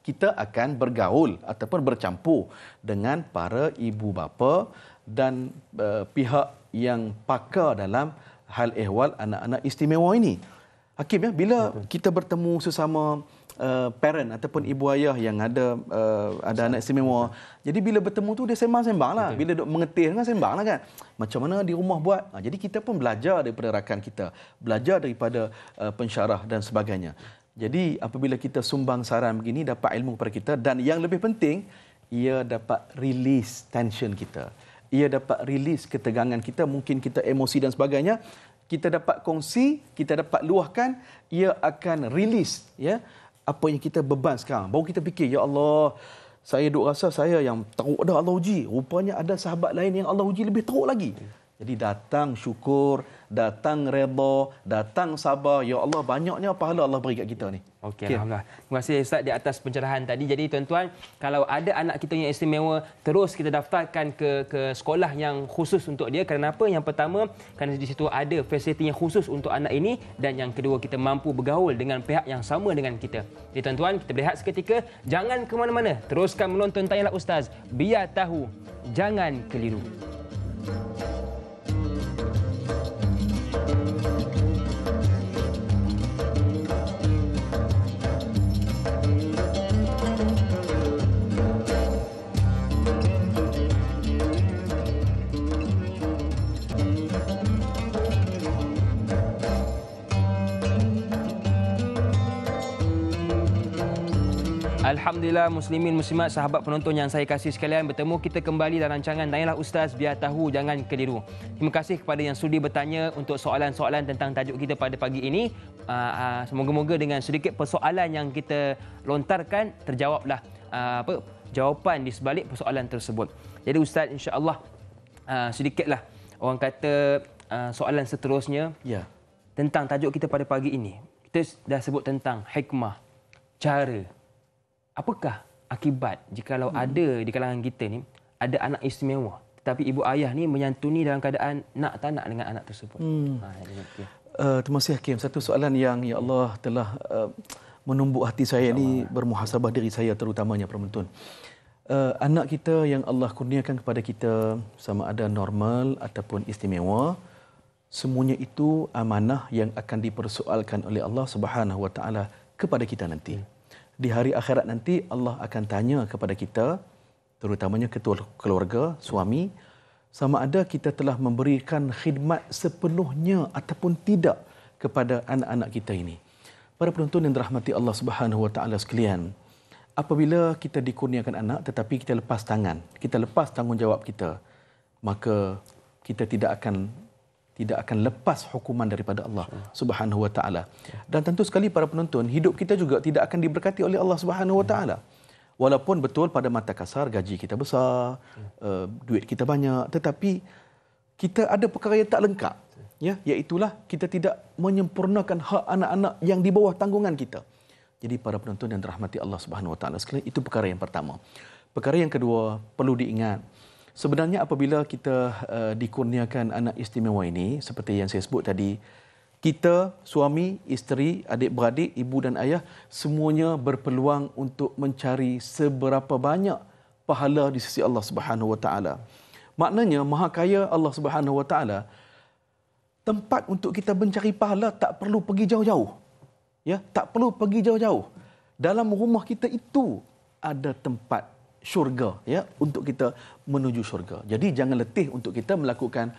kita akan bergaul ataupun bercampur dengan para ibu bapa dan uh, pihak yang pakar dalam hal ehwal anak-anak istimewa ini. Hakim ya, bila Betul. kita bertemu sesama uh, parent ataupun ibu ayah yang ada uh, ada anak istimewa. Betul. Jadi bila bertemu tu dia sembang-sembang lah. Bila duk mengetih dengan sembang lah kan. Macam mana di rumah buat. Ha, jadi kita pun belajar daripada rakan kita. Belajar daripada uh, pensyarah dan sebagainya. Jadi apabila kita sumbang saran begini dapat ilmu kepada kita. Dan yang lebih penting, ia dapat release tension kita ia dapat rilis ketegangan kita, mungkin kita emosi dan sebagainya. Kita dapat kongsi, kita dapat luahkan, ia akan rilis ya apa yang kita beban sekarang. Baru kita fikir, Ya Allah, saya duk rasa saya yang teruk dah Allah uji. Rupanya ada sahabat lain yang Allah uji lebih teruk lagi. Jadi datang syukur, datang redha, datang sabar. Ya Allah, banyaknya pahala Allah beri kat kita ni. Okey, okay. alhamdulillah. Terima kasih Ustaz di atas pencerahan tadi. Jadi tuan-tuan, kalau ada anak kita yang istimewa, terus kita daftarkan ke ke sekolah yang khusus untuk dia. Kenapa? Yang pertama, kerana di situ ada fasiliti yang khusus untuk anak ini dan yang kedua kita mampu bergaul dengan pihak yang sama dengan kita. Jadi tuan-tuan, kita berehat seketika. Jangan ke mana-mana. Teruskan menonton tanyalah ustaz. Biar tahu, jangan keliru. Thank you. Alhamdulillah muslimin muslimat sahabat penonton yang saya kasih sekalian bertemu kita kembali dalam rancangan Tanyalah Ustaz biar tahu jangan keliru. Terima kasih kepada yang sudi bertanya untuk soalan-soalan tentang tajuk kita pada pagi ini. Ah, ah, semoga-moga dengan sedikit persoalan yang kita lontarkan terjawablah ah, apa jawapan di sebalik persoalan tersebut. Jadi ustaz insya-Allah sedikitlah orang kata soalan seterusnya ya tentang tajuk kita pada pagi ini. Kita dah sebut tentang hikmah cara apakah akibat jika hmm. ada di kalangan kita ni ada anak istimewa tetapi ibu ayah ni menyantuni dalam keadaan nak tak nak dengan anak tersebut. Hmm. Ha ya. Uh, terima kasih Hakim. Satu soalan yang ya Allah telah uh, menumbuk hati saya ini bermuhasabah diri saya terutamanya permentun. Uh, eh, anak kita yang Allah kurniakan kepada kita sama ada normal ataupun istimewa semuanya itu amanah yang akan dipersoalkan oleh Allah Subhanahu Wa Taala kepada kita nanti. Hmm di hari akhirat nanti Allah akan tanya kepada kita terutamanya ketua keluarga suami sama ada kita telah memberikan khidmat sepenuhnya ataupun tidak kepada anak-anak kita ini para penonton yang dirahmati Allah Subhanahu wa taala sekalian apabila kita dikurniakan anak tetapi kita lepas tangan kita lepas tanggungjawab kita maka kita tidak akan tidak akan lepas hukuman daripada Allah Subhanahu wa taala. Dan tentu sekali para penonton, hidup kita juga tidak akan diberkati oleh Allah Subhanahu wa taala. Walaupun betul pada mata kasar gaji kita besar, eh, duit kita banyak, tetapi kita ada perkara yang tak lengkap. Ya, iaitu kita tidak menyempurnakan hak anak-anak yang di bawah tanggungan kita. Jadi para penonton yang dirahmati Allah Subhanahu wa taala, sekali itu perkara yang pertama. Perkara yang kedua perlu diingat Sebenarnya apabila kita uh, dikurniakan anak istimewa ini seperti yang saya sebut tadi, kita suami, isteri, adik-beradik, ibu dan ayah semuanya berpeluang untuk mencari seberapa banyak pahala di sisi Allah Subhanahu Wa Taala. Maknanya Maha Kaya Allah Subhanahu Wa Taala tempat untuk kita mencari pahala tak perlu pergi jauh-jauh. Ya, tak perlu pergi jauh-jauh. Dalam rumah kita itu ada tempat syurga ya untuk kita menuju syurga. Jadi jangan letih untuk kita melakukan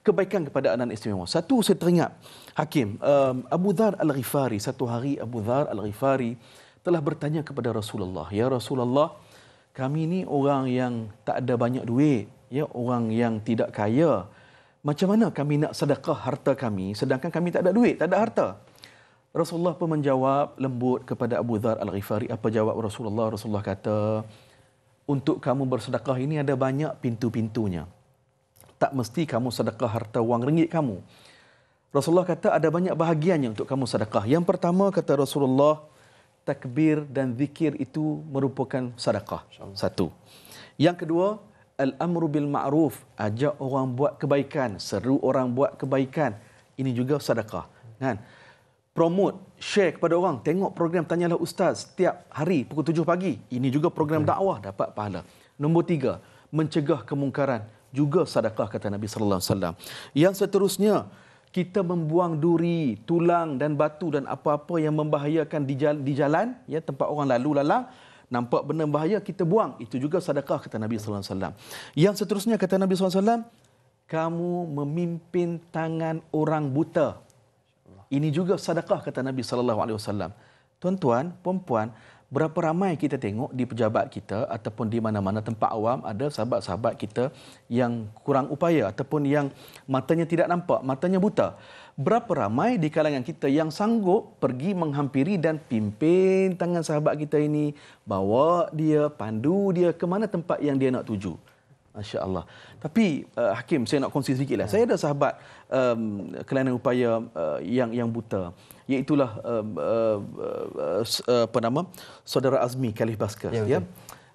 kebaikan kepada anak istimewa. Satu saya teringat Hakim um, Abu Dhar Al-Ghifari satu hari Abu Dhar Al-Ghifari telah bertanya kepada Rasulullah, "Ya Rasulullah, kami ini orang yang tak ada banyak duit, ya orang yang tidak kaya. Macam mana kami nak sedekah harta kami sedangkan kami tak ada duit, tak ada harta?" Rasulullah pun menjawab lembut kepada Abu Dhar Al-Ghifari. Apa jawab Rasulullah? Rasulullah kata, untuk kamu bersedekah ini ada banyak pintu-pintunya. Tak mesti kamu sedekah harta wang ringgit kamu. Rasulullah kata ada banyak bahagiannya untuk kamu sedekah. Yang pertama kata Rasulullah, takbir dan zikir itu merupakan sedekah. Satu. Yang kedua, al-amru bil ma'ruf, ajak orang buat kebaikan, seru orang buat kebaikan. Ini juga sedekah. Kan? Hmm promote, share kepada orang. Tengok program Tanyalah Ustaz setiap hari pukul 7 pagi. Ini juga program hmm. dakwah dapat pahala. Nombor tiga, mencegah kemungkaran. Juga sadakah kata Nabi Sallallahu Alaihi Wasallam. Yang seterusnya, kita membuang duri, tulang dan batu dan apa-apa yang membahayakan di jalan, ya, tempat orang lalu lalang. Nampak benda bahaya, kita buang. Itu juga sadakah kata Nabi Sallallahu Alaihi Wasallam. Yang seterusnya kata Nabi Sallallahu Alaihi Wasallam, kamu memimpin tangan orang buta ini juga sedekah kata Nabi sallallahu alaihi wasallam. Tuan-tuan, puan-puan, berapa ramai kita tengok di pejabat kita ataupun di mana-mana tempat awam ada sahabat-sahabat kita yang kurang upaya ataupun yang matanya tidak nampak, matanya buta. Berapa ramai di kalangan kita yang sanggup pergi menghampiri dan pimpin tangan sahabat kita ini, bawa dia, pandu dia ke mana tempat yang dia nak tuju. Masya Allah. Tapi uh, Hakim, saya nak kongsi sedikitlah. Ya. Saya ada sahabat um, kelainan upaya uh, yang yang buta. Iaitulah um, uh, uh, uh, uh, penama Saudara Azmi Khalif Baskar. Ya, ya.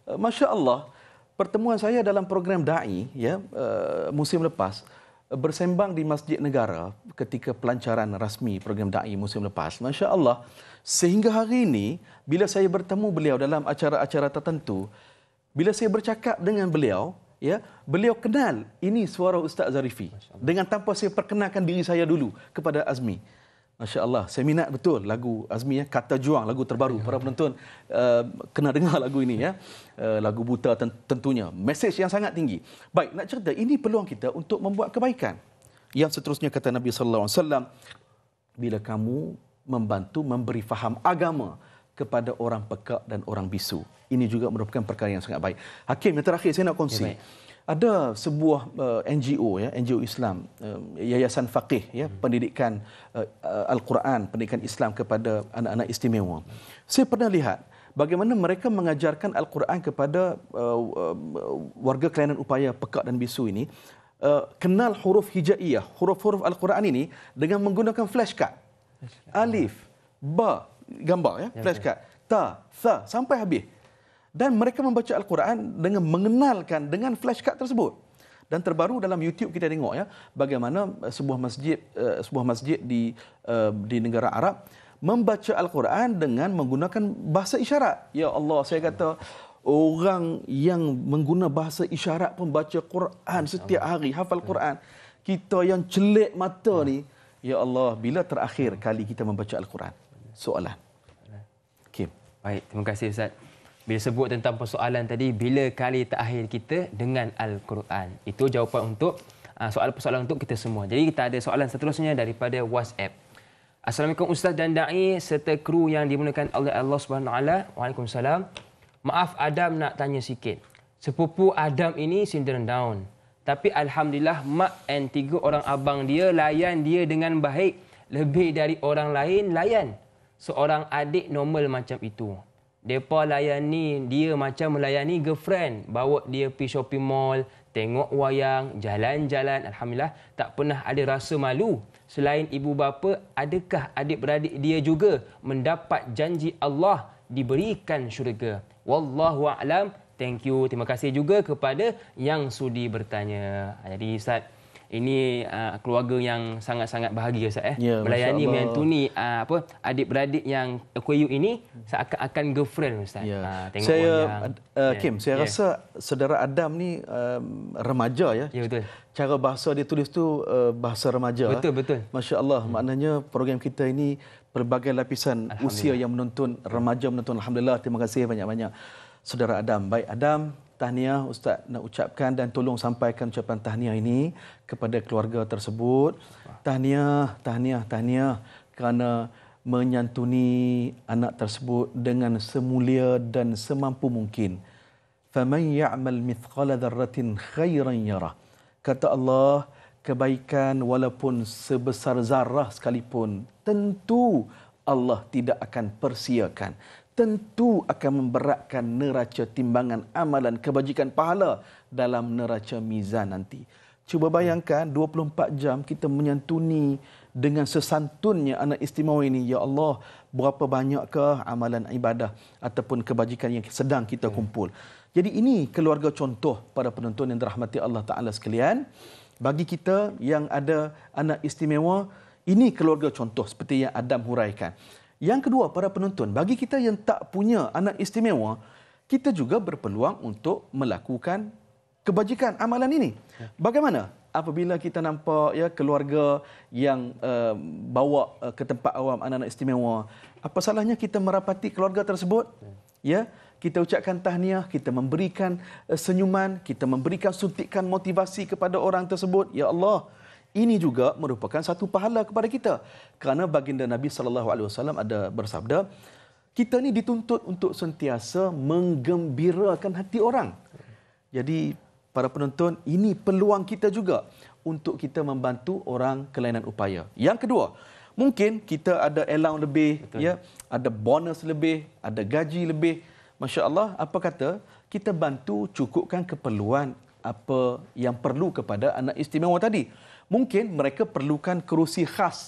Uh, Masya Allah, pertemuan saya dalam program da'i ya, uh, musim lepas bersembang di Masjid Negara ketika pelancaran rasmi program da'i musim lepas. Masya Allah, sehingga hari ini bila saya bertemu beliau dalam acara-acara tertentu, bila saya bercakap dengan beliau, ya beliau kenal ini suara Ustaz Zarifi dengan tanpa saya perkenalkan diri saya dulu kepada Azmi. Masya Allah, saya minat betul lagu Azmi ya, Kata Juang, lagu terbaru. Para penonton uh, kena dengar lagu ini ya. Uh, lagu buta tentunya. message yang sangat tinggi. Baik, nak cerita, ini peluang kita untuk membuat kebaikan. Yang seterusnya kata Nabi Sallallahu Alaihi Wasallam bila kamu membantu memberi faham agama, kepada orang pekak dan orang bisu. Ini juga merupakan perkara yang sangat baik. Hakim yang terakhir saya nak kongsi. Ya, ada sebuah uh, NGO ya, NGO Islam, uh, Yayasan Faqih ya, hmm. pendidikan uh, uh, Al-Quran, pendidikan Islam kepada anak-anak istimewa. Hmm. Saya pernah lihat bagaimana mereka mengajarkan Al-Quran kepada uh, uh, warga kelainan upaya pekak dan bisu ini uh, kenal huruf hijaiyah, huruf-huruf Al-Quran ini dengan menggunakan flashcard. Alif, ba, gambar ya, ya flashcard. Ya. Ta, tha sampai habis. Dan mereka membaca Al-Quran dengan mengenalkan dengan flashcard tersebut. Dan terbaru dalam YouTube kita tengok ya bagaimana eh, sebuah masjid eh, sebuah masjid di eh, di negara Arab membaca Al-Quran dengan menggunakan bahasa isyarat. Ya Allah, saya kata orang yang menggunakan bahasa isyarat pembaca Quran setiap ya. hari hafal Quran. Kita yang celik mata ni, ya Allah, bila terakhir kali kita membaca Al-Quran? soalan. Okey. Baik, terima kasih Ustaz. Bila sebut tentang persoalan tadi, bila kali terakhir kita dengan Al-Quran? Itu jawapan untuk ah, soalan-soalan untuk kita semua. Jadi kita ada soalan seterusnya daripada WhatsApp. Assalamualaikum Ustaz dan Da'i serta kru yang dimulakan oleh Allah SWT. Waalaikumsalam. Maaf Adam nak tanya sikit. Sepupu Adam ini sindrom down. Tapi Alhamdulillah mak dan tiga orang abang dia layan dia dengan baik. Lebih dari orang lain layan seorang adik normal macam itu. Depa layani dia macam melayani girlfriend, bawa dia pergi shopping mall, tengok wayang, jalan-jalan. Alhamdulillah tak pernah ada rasa malu. Selain ibu bapa, adakah adik-beradik dia juga mendapat janji Allah diberikan syurga? Wallahu a'lam. Thank you. Terima kasih juga kepada yang sudi bertanya. Jadi Ustaz, ini uh, keluarga yang sangat-sangat bahagia Ustaz eh. Yeah, Melayani menantu ni uh, apa adik-beradik yang Aquarius ini seakan akan girlfriend Ustaz. Yeah. Ya. Uh, tengok saya yang, eh, ya, Kim, saya yeah. rasa saudara Adam ni um, remaja ya. Ya yeah, betul. Cara bahasa dia tulis tu uh, bahasa remaja. Betul eh. betul. Masya-Allah hmm. maknanya program kita ini pelbagai lapisan usia yang menonton remaja menonton alhamdulillah terima kasih banyak-banyak saudara Adam. Baik Adam tahniah Ustaz nak ucapkan dan tolong sampaikan ucapan tahniah ini kepada keluarga tersebut. Tahniah, tahniah, tahniah kerana menyantuni anak tersebut dengan semulia dan semampu mungkin. فَمَنْ يَعْمَلْ مِثْقَالَ ذَرَّةٍ خَيْرًا يَرَى Kata Allah, kebaikan walaupun sebesar zarah sekalipun, tentu Allah tidak akan persiakan tentu akan memberatkan neraca timbangan amalan kebajikan pahala dalam neraca mizan nanti. Cuba bayangkan 24 jam kita menyantuni dengan sesantunnya anak istimewa ini. Ya Allah, berapa banyakkah amalan ibadah ataupun kebajikan yang sedang kita kumpul. Jadi ini keluarga contoh pada penonton yang dirahmati Allah Ta'ala sekalian. Bagi kita yang ada anak istimewa, ini keluarga contoh seperti yang Adam huraikan. Yang kedua, para penonton, bagi kita yang tak punya anak istimewa, kita juga berpeluang untuk melakukan kebajikan amalan ini. Ya. Bagaimana? Apabila kita nampak ya keluarga yang uh, bawa uh, ke tempat awam anak-anak istimewa, apa salahnya kita merapati keluarga tersebut? Ya, ya kita ucapkan tahniah, kita memberikan uh, senyuman, kita memberikan suntikan motivasi kepada orang tersebut. Ya Allah, ini juga merupakan satu pahala kepada kita kerana baginda Nabi saw ada bersabda kita ni dituntut untuk sentiasa menggembirakan hati orang jadi para penonton ini peluang kita juga untuk kita membantu orang kelainan upaya yang kedua mungkin kita ada allowance lebih Betul. ya ada bonus lebih ada gaji lebih masya-Allah apa kata kita bantu cukupkan keperluan apa yang perlu kepada anak istimewa tadi mungkin mereka perlukan kerusi khas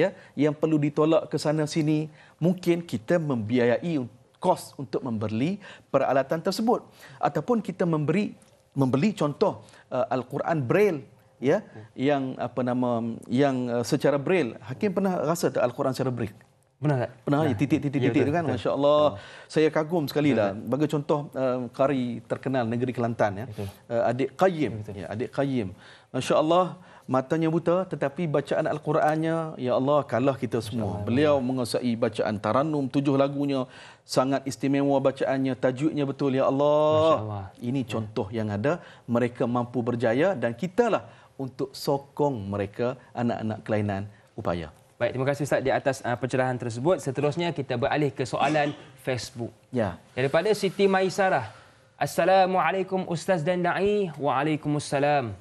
ya yang perlu ditolak ke sana sini mungkin kita membiayai kos untuk membeli peralatan tersebut ataupun kita memberi membeli contoh uh, al-Quran braille ya yang apa nama yang uh, secara braille hakim pernah rasa tak al-Quran secara braille pernah tak pernah ya. titik titik ya, titik itu kan masya-Allah ya. saya kagum sekali lah bagi contoh um, kari terkenal negeri Kelantan ya uh, adik Qayyim ya, ya adik Qayyim masya-Allah matanya buta tetapi bacaan al-Qurannya ya Allah kalah kita semua. Beliau menguasai bacaan Taranum tujuh lagunya sangat istimewa bacaannya tajuknya betul ya Allah. Ini contoh yang ada mereka mampu berjaya dan kita lah untuk sokong mereka anak-anak kelainan upaya. Baik, terima kasih Ustaz di atas uh, pencerahan tersebut. Seterusnya kita beralih ke soalan Facebook. Ya. Daripada Siti Maisarah. Assalamualaikum Ustaz dan Da'i. Waalaikumsalam.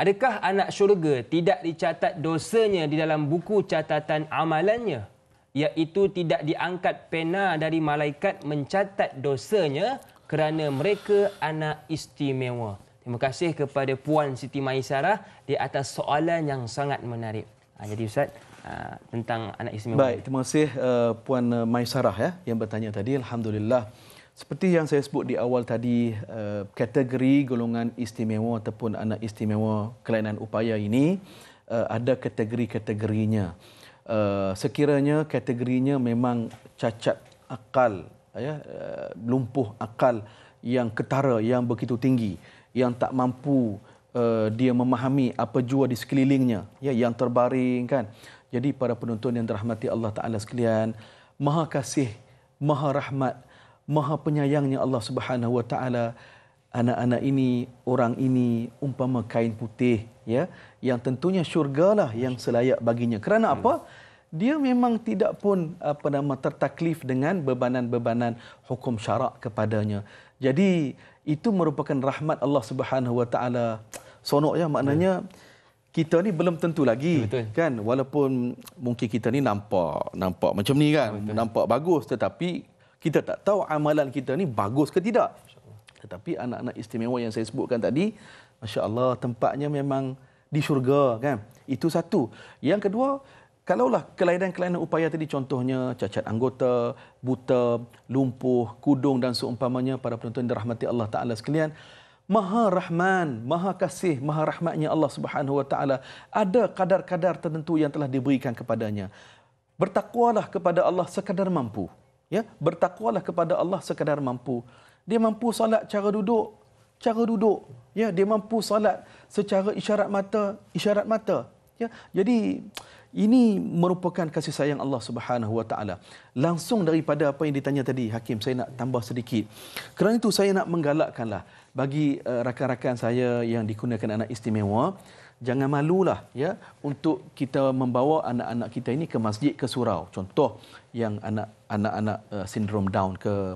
Adakah anak syurga tidak dicatat dosanya di dalam buku catatan amalannya? Iaitu tidak diangkat pena dari malaikat mencatat dosanya kerana mereka anak istimewa. Terima kasih kepada Puan Siti Maisarah di atas soalan yang sangat menarik. Ah, jadi Ustaz, ah, tentang anak istimewa. Baik, terima kasih eh, Puan Maisarah ya, yang bertanya tadi. Alhamdulillah. Seperti yang saya sebut di awal tadi, eh, kategori golongan istimewa ataupun anak istimewa kelainan upaya ini eh, ada kategori-kategorinya. Eh, sekiranya kategorinya memang cacat akal, ya, lumpuh akal yang ketara, yang begitu tinggi, yang tak mampu dia memahami apa jua di sekelilingnya, ya, yang terbaring kan. Jadi para penonton yang dirahmati Allah Ta'ala sekalian, maha kasih, maha rahmat, maha penyayangnya Allah Subhanahu Wa Taala anak-anak ini, orang ini umpama kain putih, ya, yang tentunya syurgalah yang selayak baginya. Kerana hmm. apa? Dia memang tidak pun apa nama tertaklif dengan bebanan-bebanan hukum syarak kepadanya. Jadi itu merupakan rahmat Allah Subhanahu Wa Taala. Sonok ya maknanya hmm. kita ni belum tentu lagi ya, Betul. kan walaupun mungkin kita ni nampak nampak macam ni kan ya, Betul. nampak bagus tetapi kita tak tahu amalan kita ni bagus ke tidak. Tetapi anak-anak istimewa yang saya sebutkan tadi, masya-Allah tempatnya memang di syurga kan. Itu satu. Yang kedua, kalaulah kelainan-kelainan upaya tadi contohnya cacat anggota, buta, lumpuh, kudung dan seumpamanya para penonton rahmati Allah taala sekalian, Maha Rahman, Maha Kasih, Maha Rahmatnya Allah Subhanahu Wa Taala ada kadar-kadar tertentu yang telah diberikan kepadanya. Bertakwalah kepada Allah sekadar mampu ya bertakwalah kepada Allah sekadar mampu dia mampu solat cara duduk cara duduk ya dia mampu solat secara isyarat mata isyarat mata ya jadi ini merupakan kasih sayang Allah Subhanahu Wa Taala. Langsung daripada apa yang ditanya tadi Hakim, saya nak tambah sedikit. Kerana itu saya nak menggalakkanlah bagi uh, rakan-rakan saya yang dikurniakan anak istimewa, jangan malulah ya untuk kita membawa anak-anak kita ini ke masjid ke surau. Contoh, yang anak anak uh, sindrom down ke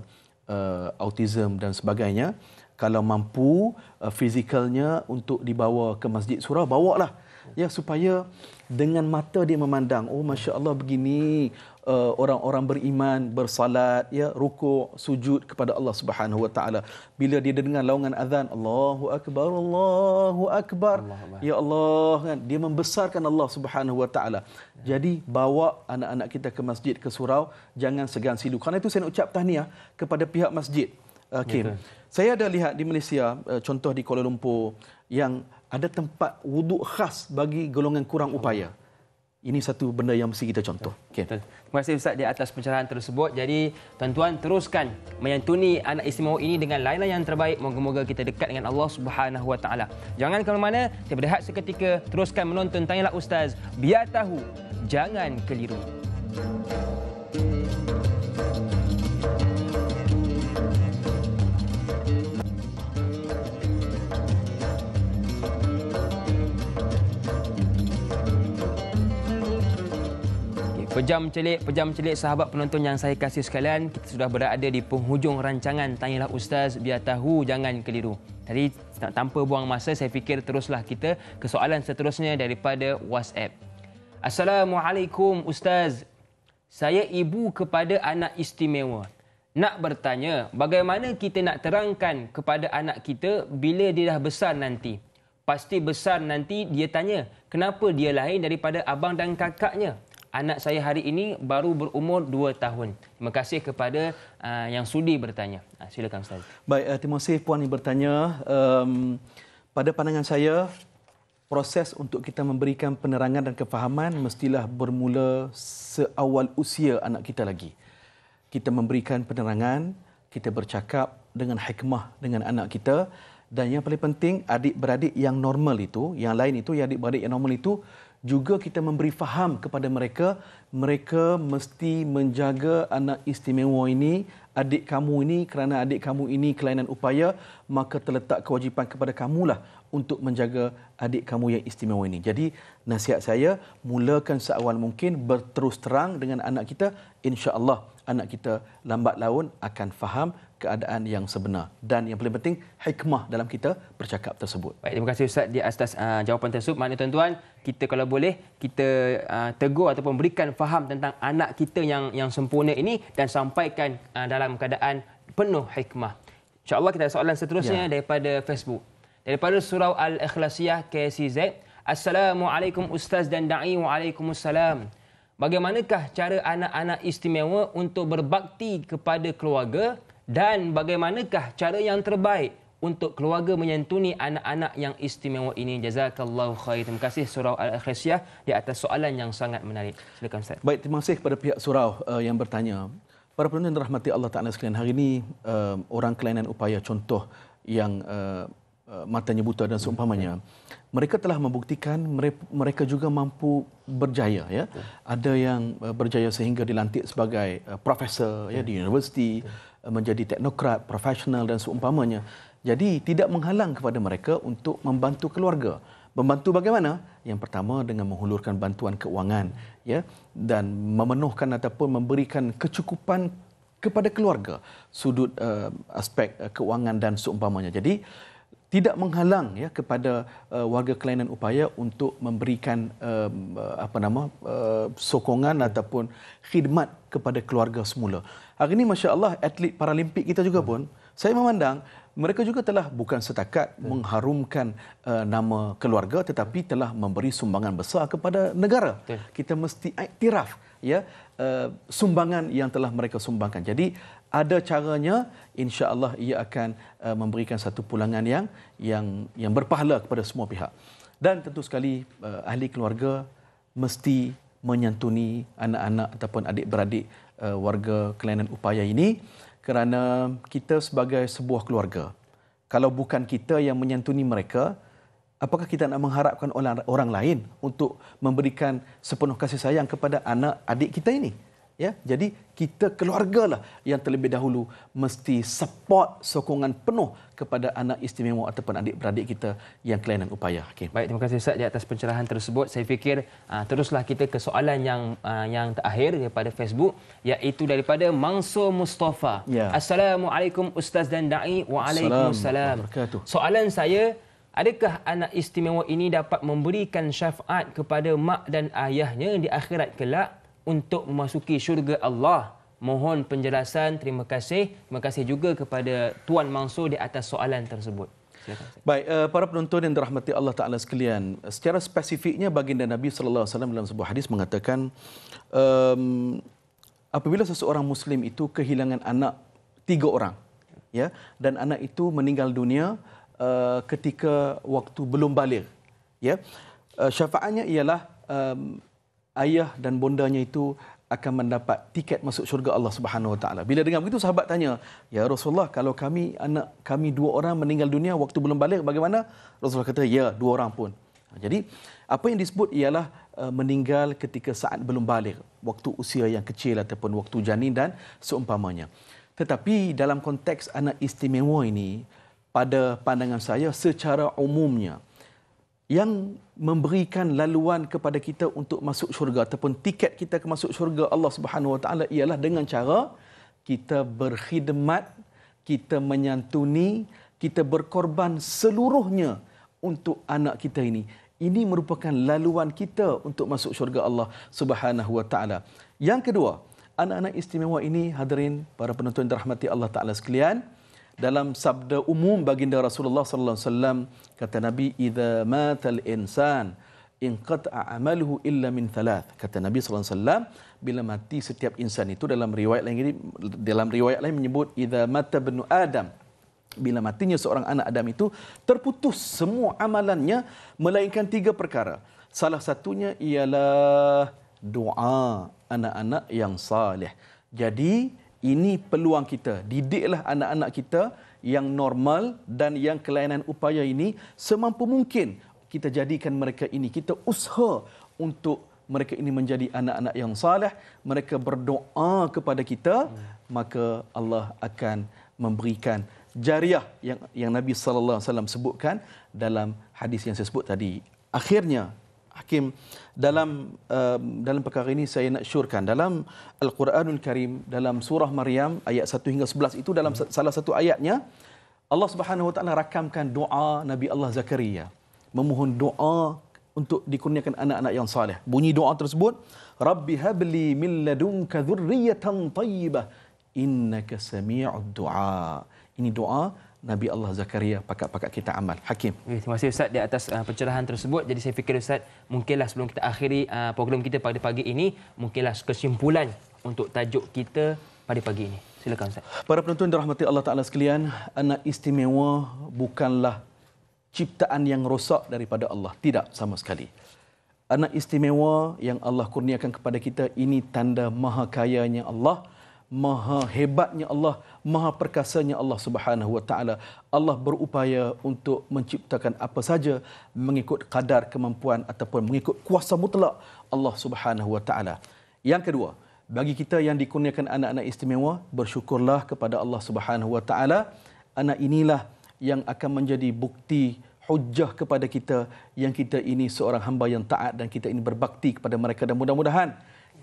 uh, autism dan sebagainya kalau mampu uh, fizikalnya untuk dibawa ke masjid surau bawalah ya supaya dengan mata dia memandang oh masya-Allah begini Uh, orang-orang beriman bersalat ya rukuk sujud kepada Allah Subhanahu wa taala bila dia dengar laungan azan Allahu akbar Allahu akbar Allah. ya Allah kan dia membesarkan Allah Subhanahu wa taala jadi bawa anak-anak kita ke masjid ke surau jangan segan silu kerana itu saya nak ucap tahniah kepada pihak masjid okey uh, saya ada lihat di Malaysia uh, contoh di Kuala Lumpur yang ada tempat wuduk khas bagi golongan kurang upaya Allah. Ini satu benda yang mesti kita contoh. Okay. Terima kasih Ustaz di atas pencerahan tersebut. Jadi tuan-tuan teruskan menyantuni anak istimewa ini dengan lain-lain yang terbaik. Moga-moga kita dekat dengan Allah Subhanahu Wa Jangan ke mana-mana. Kita berehat seketika. Teruskan menonton. Tanyalah Ustaz. Biar tahu. Jangan keliru. Thank you. Pejam celik, pejam celik sahabat penonton yang saya kasih sekalian. Kita sudah berada di penghujung rancangan Tanyalah Ustaz Biar Tahu Jangan Keliru. Tadi tanpa buang masa, saya fikir teruslah kita ke soalan seterusnya daripada WhatsApp. Assalamualaikum Ustaz. Saya ibu kepada anak istimewa. Nak bertanya, bagaimana kita nak terangkan kepada anak kita bila dia dah besar nanti? Pasti besar nanti dia tanya, kenapa dia lain daripada abang dan kakaknya? anak saya hari ini baru berumur 2 tahun. Terima kasih kepada uh, yang sudi bertanya. Uh, silakan Ustaz. Baik, uh, terima kasih puan yang bertanya. Um, pada pandangan saya, proses untuk kita memberikan penerangan dan kefahaman mestilah bermula seawal usia anak kita lagi. Kita memberikan penerangan, kita bercakap dengan hikmah dengan anak kita dan yang paling penting adik-beradik yang normal itu, yang lain itu, yang adik-beradik yang normal itu juga kita memberi faham kepada mereka mereka mesti menjaga anak istimewa ini adik kamu ini kerana adik kamu ini kelainan upaya maka terletak kewajipan kepada kamulah untuk menjaga adik kamu yang istimewa ini. Jadi nasihat saya mulakan seawal mungkin berterus terang dengan anak kita insya-Allah anak kita lambat laun akan faham keadaan yang sebenar dan yang paling penting hikmah dalam kita bercakap tersebut. Baik, terima kasih Ustaz di atas uh, jawapan tersebut. Maknanya tuan-tuan, kita kalau boleh kita uh, tegur ataupun berikan faham tentang anak kita yang yang sempurna ini dan sampaikan uh, dalam keadaan penuh hikmah. Insya Allah kita ada soalan seterusnya ya. daripada Facebook. Daripada Surau Al-Ikhlasiyah KCZ. Assalamualaikum Ustaz dan Da'i. Waalaikumsalam. Bagaimanakah cara anak-anak istimewa untuk berbakti kepada keluarga dan bagaimanakah cara yang terbaik untuk keluarga menyentuni anak-anak yang istimewa ini. Jazakallahu khair. Terima kasih Surau Al-Khrisyah di atas soalan yang sangat menarik. Silakan Ustaz. Baik, terima kasih kepada pihak Surau uh, yang bertanya. Para penonton rahmati Allah Ta'ala sekalian, hari ini uh, orang kelainan upaya contoh yang uh, uh, matanya buta dan seumpamanya, mereka telah membuktikan mereka juga mampu berjaya. Ya. Ada yang berjaya sehingga dilantik sebagai uh, profesor ya, di universiti, menjadi teknokrat, profesional dan seumpamanya. Jadi tidak menghalang kepada mereka untuk membantu keluarga. Membantu bagaimana? Yang pertama dengan menghulurkan bantuan keuangan ya dan memenuhkan ataupun memberikan kecukupan kepada keluarga sudut uh, aspek uh, keuangan dan seumpamanya. Jadi tidak menghalang ya kepada uh, warga kelainan upaya untuk memberikan uh, apa nama uh, sokongan ataupun khidmat kepada keluarga semula. Hari ini Masya Allah atlet Paralimpik kita juga pun, hmm. saya memandang mereka juga telah bukan setakat hmm. mengharumkan uh, nama keluarga tetapi telah memberi sumbangan besar kepada negara. Hmm. Kita mesti iktiraf ya uh, sumbangan yang telah mereka sumbangkan. Jadi ada caranya insya-Allah ia akan uh, memberikan satu pulangan yang yang yang berpahala kepada semua pihak. Dan tentu sekali uh, ahli keluarga mesti menyantuni anak-anak ataupun adik-beradik uh, warga kelainan upaya ini kerana kita sebagai sebuah keluarga kalau bukan kita yang menyantuni mereka apakah kita nak mengharapkan orang, orang lain untuk memberikan sepenuh kasih sayang kepada anak adik kita ini Ya, jadi kita keluarga lah yang terlebih dahulu mesti support sokongan penuh kepada anak istimewa ataupun adik-beradik kita yang kelainan upaya. Okay. Baik, terima kasih Ustaz atas pencerahan tersebut. Saya fikir ah, teruslah kita ke soalan yang ah, yang terakhir daripada Facebook iaitu daripada Mangso Mustafa. Ya. Assalamualaikum Ustaz dan dai. Waalaikumsalam. Soalan saya Adakah anak istimewa ini dapat memberikan syafaat kepada mak dan ayahnya di akhirat kelak untuk memasuki syurga Allah? Mohon penjelasan. Terima kasih. Terima kasih juga kepada Tuan Mansur di atas soalan tersebut. Silakan. Baik, eh, para penonton yang dirahmati Allah Taala sekalian, secara spesifiknya baginda Nabi sallallahu alaihi wasallam dalam sebuah hadis mengatakan um, apabila seseorang muslim itu kehilangan anak tiga orang, ya, dan anak itu meninggal dunia uh, ketika waktu belum baligh, ya. Uh, syafaatnya ialah um, ayah dan bondanya itu akan mendapat tiket masuk syurga Allah Subhanahu Wa Taala. Bila dengar begitu sahabat tanya, "Ya Rasulullah, kalau kami anak kami dua orang meninggal dunia waktu belum balik bagaimana?" Rasulullah kata, "Ya, dua orang pun." Jadi, apa yang disebut ialah uh, meninggal ketika saat belum balik, waktu usia yang kecil ataupun waktu janin dan seumpamanya. Tetapi dalam konteks anak istimewa ini, pada pandangan saya secara umumnya, yang memberikan laluan kepada kita untuk masuk syurga ataupun tiket kita ke masuk syurga Allah Subhanahu Wa Taala ialah dengan cara kita berkhidmat, kita menyantuni, kita berkorban seluruhnya untuk anak kita ini. Ini merupakan laluan kita untuk masuk syurga Allah Subhanahu Wa Taala. Yang kedua, anak-anak istimewa ini hadirin para penonton yang dirahmati Allah Taala sekalian, dalam sabda umum baginda Rasulullah sallallahu alaihi wasallam kata Nabi idza matal insan inqata amaluhu illa min thalath kata Nabi sallallahu alaihi wasallam bila mati setiap insan itu dalam riwayat lain dalam riwayat lain menyebut idza mata bnu adam bila matinya seorang anak Adam itu terputus semua amalannya melainkan tiga perkara salah satunya ialah doa anak-anak yang saleh jadi ini peluang kita. Didiklah anak-anak kita yang normal dan yang kelainan upaya ini semampu mungkin kita jadikan mereka ini. Kita usaha untuk mereka ini menjadi anak-anak yang salih. Mereka berdoa kepada kita. Maka Allah akan memberikan jariah yang yang Nabi sallallahu alaihi sebutkan dalam hadis yang saya sebut tadi. Akhirnya Hakim dalam uh, dalam perkara ini saya nak syorkan dalam Al-Quranul Karim dalam surah Maryam ayat 1 hingga 11 itu dalam hmm. salah satu ayatnya Allah Subhanahu Wa Taala rakamkan doa Nabi Allah Zakaria memohon doa untuk dikurniakan anak-anak yang saleh. Bunyi doa tersebut, Rabbi habli min ladunka dhurriyatan tayyibah inna sami'ud du'a. Ini doa Nabi Allah Zakaria pakat-pakat kita amal. Hakim. Okay, terima kasih Ustaz di atas uh, pencerahan tersebut. Jadi saya fikir Ustaz, mungkinlah sebelum kita akhiri uh, program kita pada pagi ini, mungkinlah kesimpulan untuk tajuk kita pada pagi ini. Silakan Ustaz. Para penonton rahmati Allah Taala sekalian, anak istimewa bukanlah ciptaan yang rosak daripada Allah. Tidak sama sekali. Anak istimewa yang Allah kurniakan kepada kita ini tanda maha kayanya Allah maha hebatnya Allah, maha perkasanya Allah Subhanahu wa taala. Allah berupaya untuk menciptakan apa saja mengikut kadar kemampuan ataupun mengikut kuasa mutlak Allah Subhanahu wa taala. Yang kedua, bagi kita yang dikurniakan anak-anak istimewa, bersyukurlah kepada Allah Subhanahu wa taala. Anak inilah yang akan menjadi bukti hujah kepada kita yang kita ini seorang hamba yang taat dan kita ini berbakti kepada mereka dan mudah-mudahan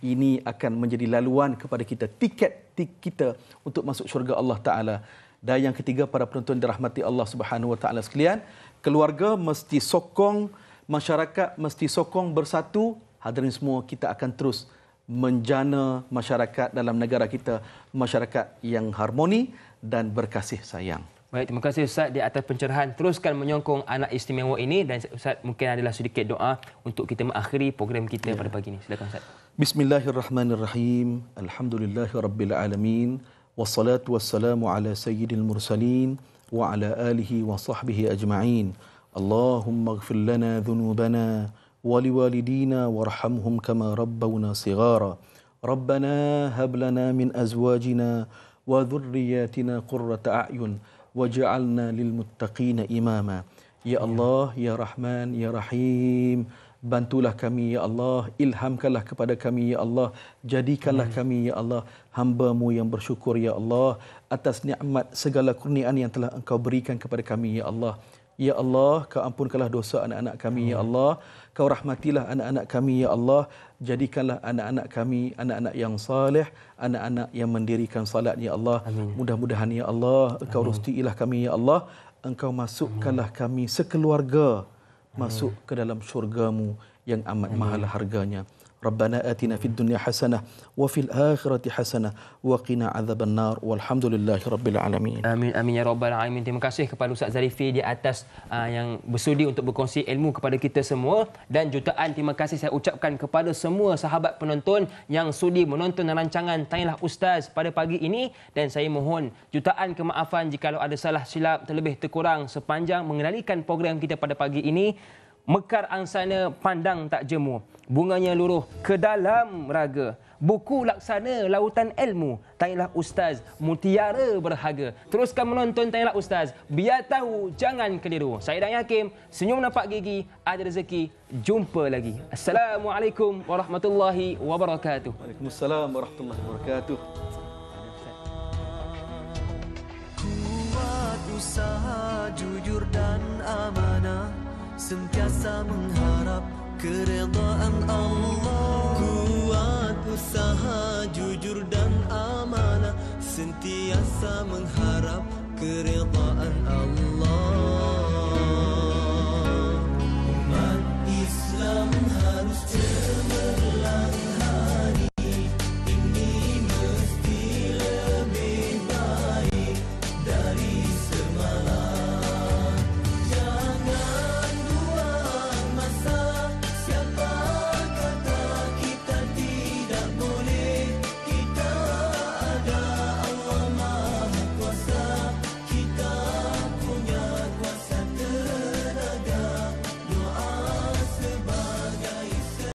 ini akan menjadi laluan kepada kita tiket kita untuk masuk syurga Allah taala dan yang ketiga para penonton dirahmati Allah Subhanahu wa taala sekalian keluarga mesti sokong masyarakat mesti sokong bersatu hadirin semua kita akan terus menjana masyarakat dalam negara kita masyarakat yang harmoni dan berkasih sayang Baik, terima kasih Ustaz di atas pencerahan. Teruskan menyokong anak istimewa ini dan Ustaz mungkin adalah sedikit doa untuk kita mengakhiri program kita ya. pada pagi ini. Silakan Ustaz. Bismillahirrahmanirrahim. Alhamdulillahirabbil alamin. Wassalatu wassalamu ala sayyidil mursalin wa ala alihi wa sahbihi ajma'in. Allahumma ighfir lana dhunubana wa liwalidina warhamhum kama rabbawna sighara. Rabbana hab min azwajina wa dhurriyyatina qurrata a'yun waj'alna lil muttaqina imama ya allah ya rahman ya rahim bantulah kami ya allah ilhamkanlah kepada kami ya allah jadikanlah hmm. kami ya allah hamba-Mu yang bersyukur ya allah atas nikmat segala kurnian yang telah engkau berikan kepada kami ya allah Ya Allah, kau ampunkanlah dosa anak-anak kami, Ya Allah. Kau rahmatilah anak-anak kami, Ya Allah. Jadikanlah anak-anak kami, anak-anak yang salih, anak-anak yang mendirikan salat, Ya Allah. Mudah-mudahan, Ya Allah, kau rustiilah kami, Ya Allah. Engkau masukkanlah kami sekeluarga masuk ke dalam syurgamu yang amat mahal harganya. ربنا آتنا في الدنيا حسنة وفي الآخرة حسنة وقنا عذاب النار والحمد لله رب العالمين آمين آمين يا رب العالمين terima kasih kepada Ustaz Zarifi di atas uh, yang bersudi untuk berkongsi ilmu kepada kita semua dan jutaan terima kasih saya ucapkan kepada semua sahabat penonton yang sudi menonton rancangan Tanyalah Ustaz pada pagi ini dan saya mohon jutaan kemaafan jika ada salah silap terlebih terkurang sepanjang mengenalikan program kita pada pagi ini Mekar angsana pandang tak jemu. Bunganya luruh ke dalam raga. Buku laksana lautan ilmu. Tanyalah Ustaz, mutiara berharga. Teruskan menonton, tanyalah Ustaz. Biar tahu, jangan keliru. Saya Dan Hakim, senyum nampak gigi, ada rezeki. Jumpa lagi. Assalamualaikum warahmatullahi wabarakatuh. Waalaikumsalam warahmatullahi wabarakatuh. Kuat usaha, jujur dan amanah sentiasa mengharap keredaan Allah Kuat usaha jujur dan amanah Sentiasa mengharap keredaan Allah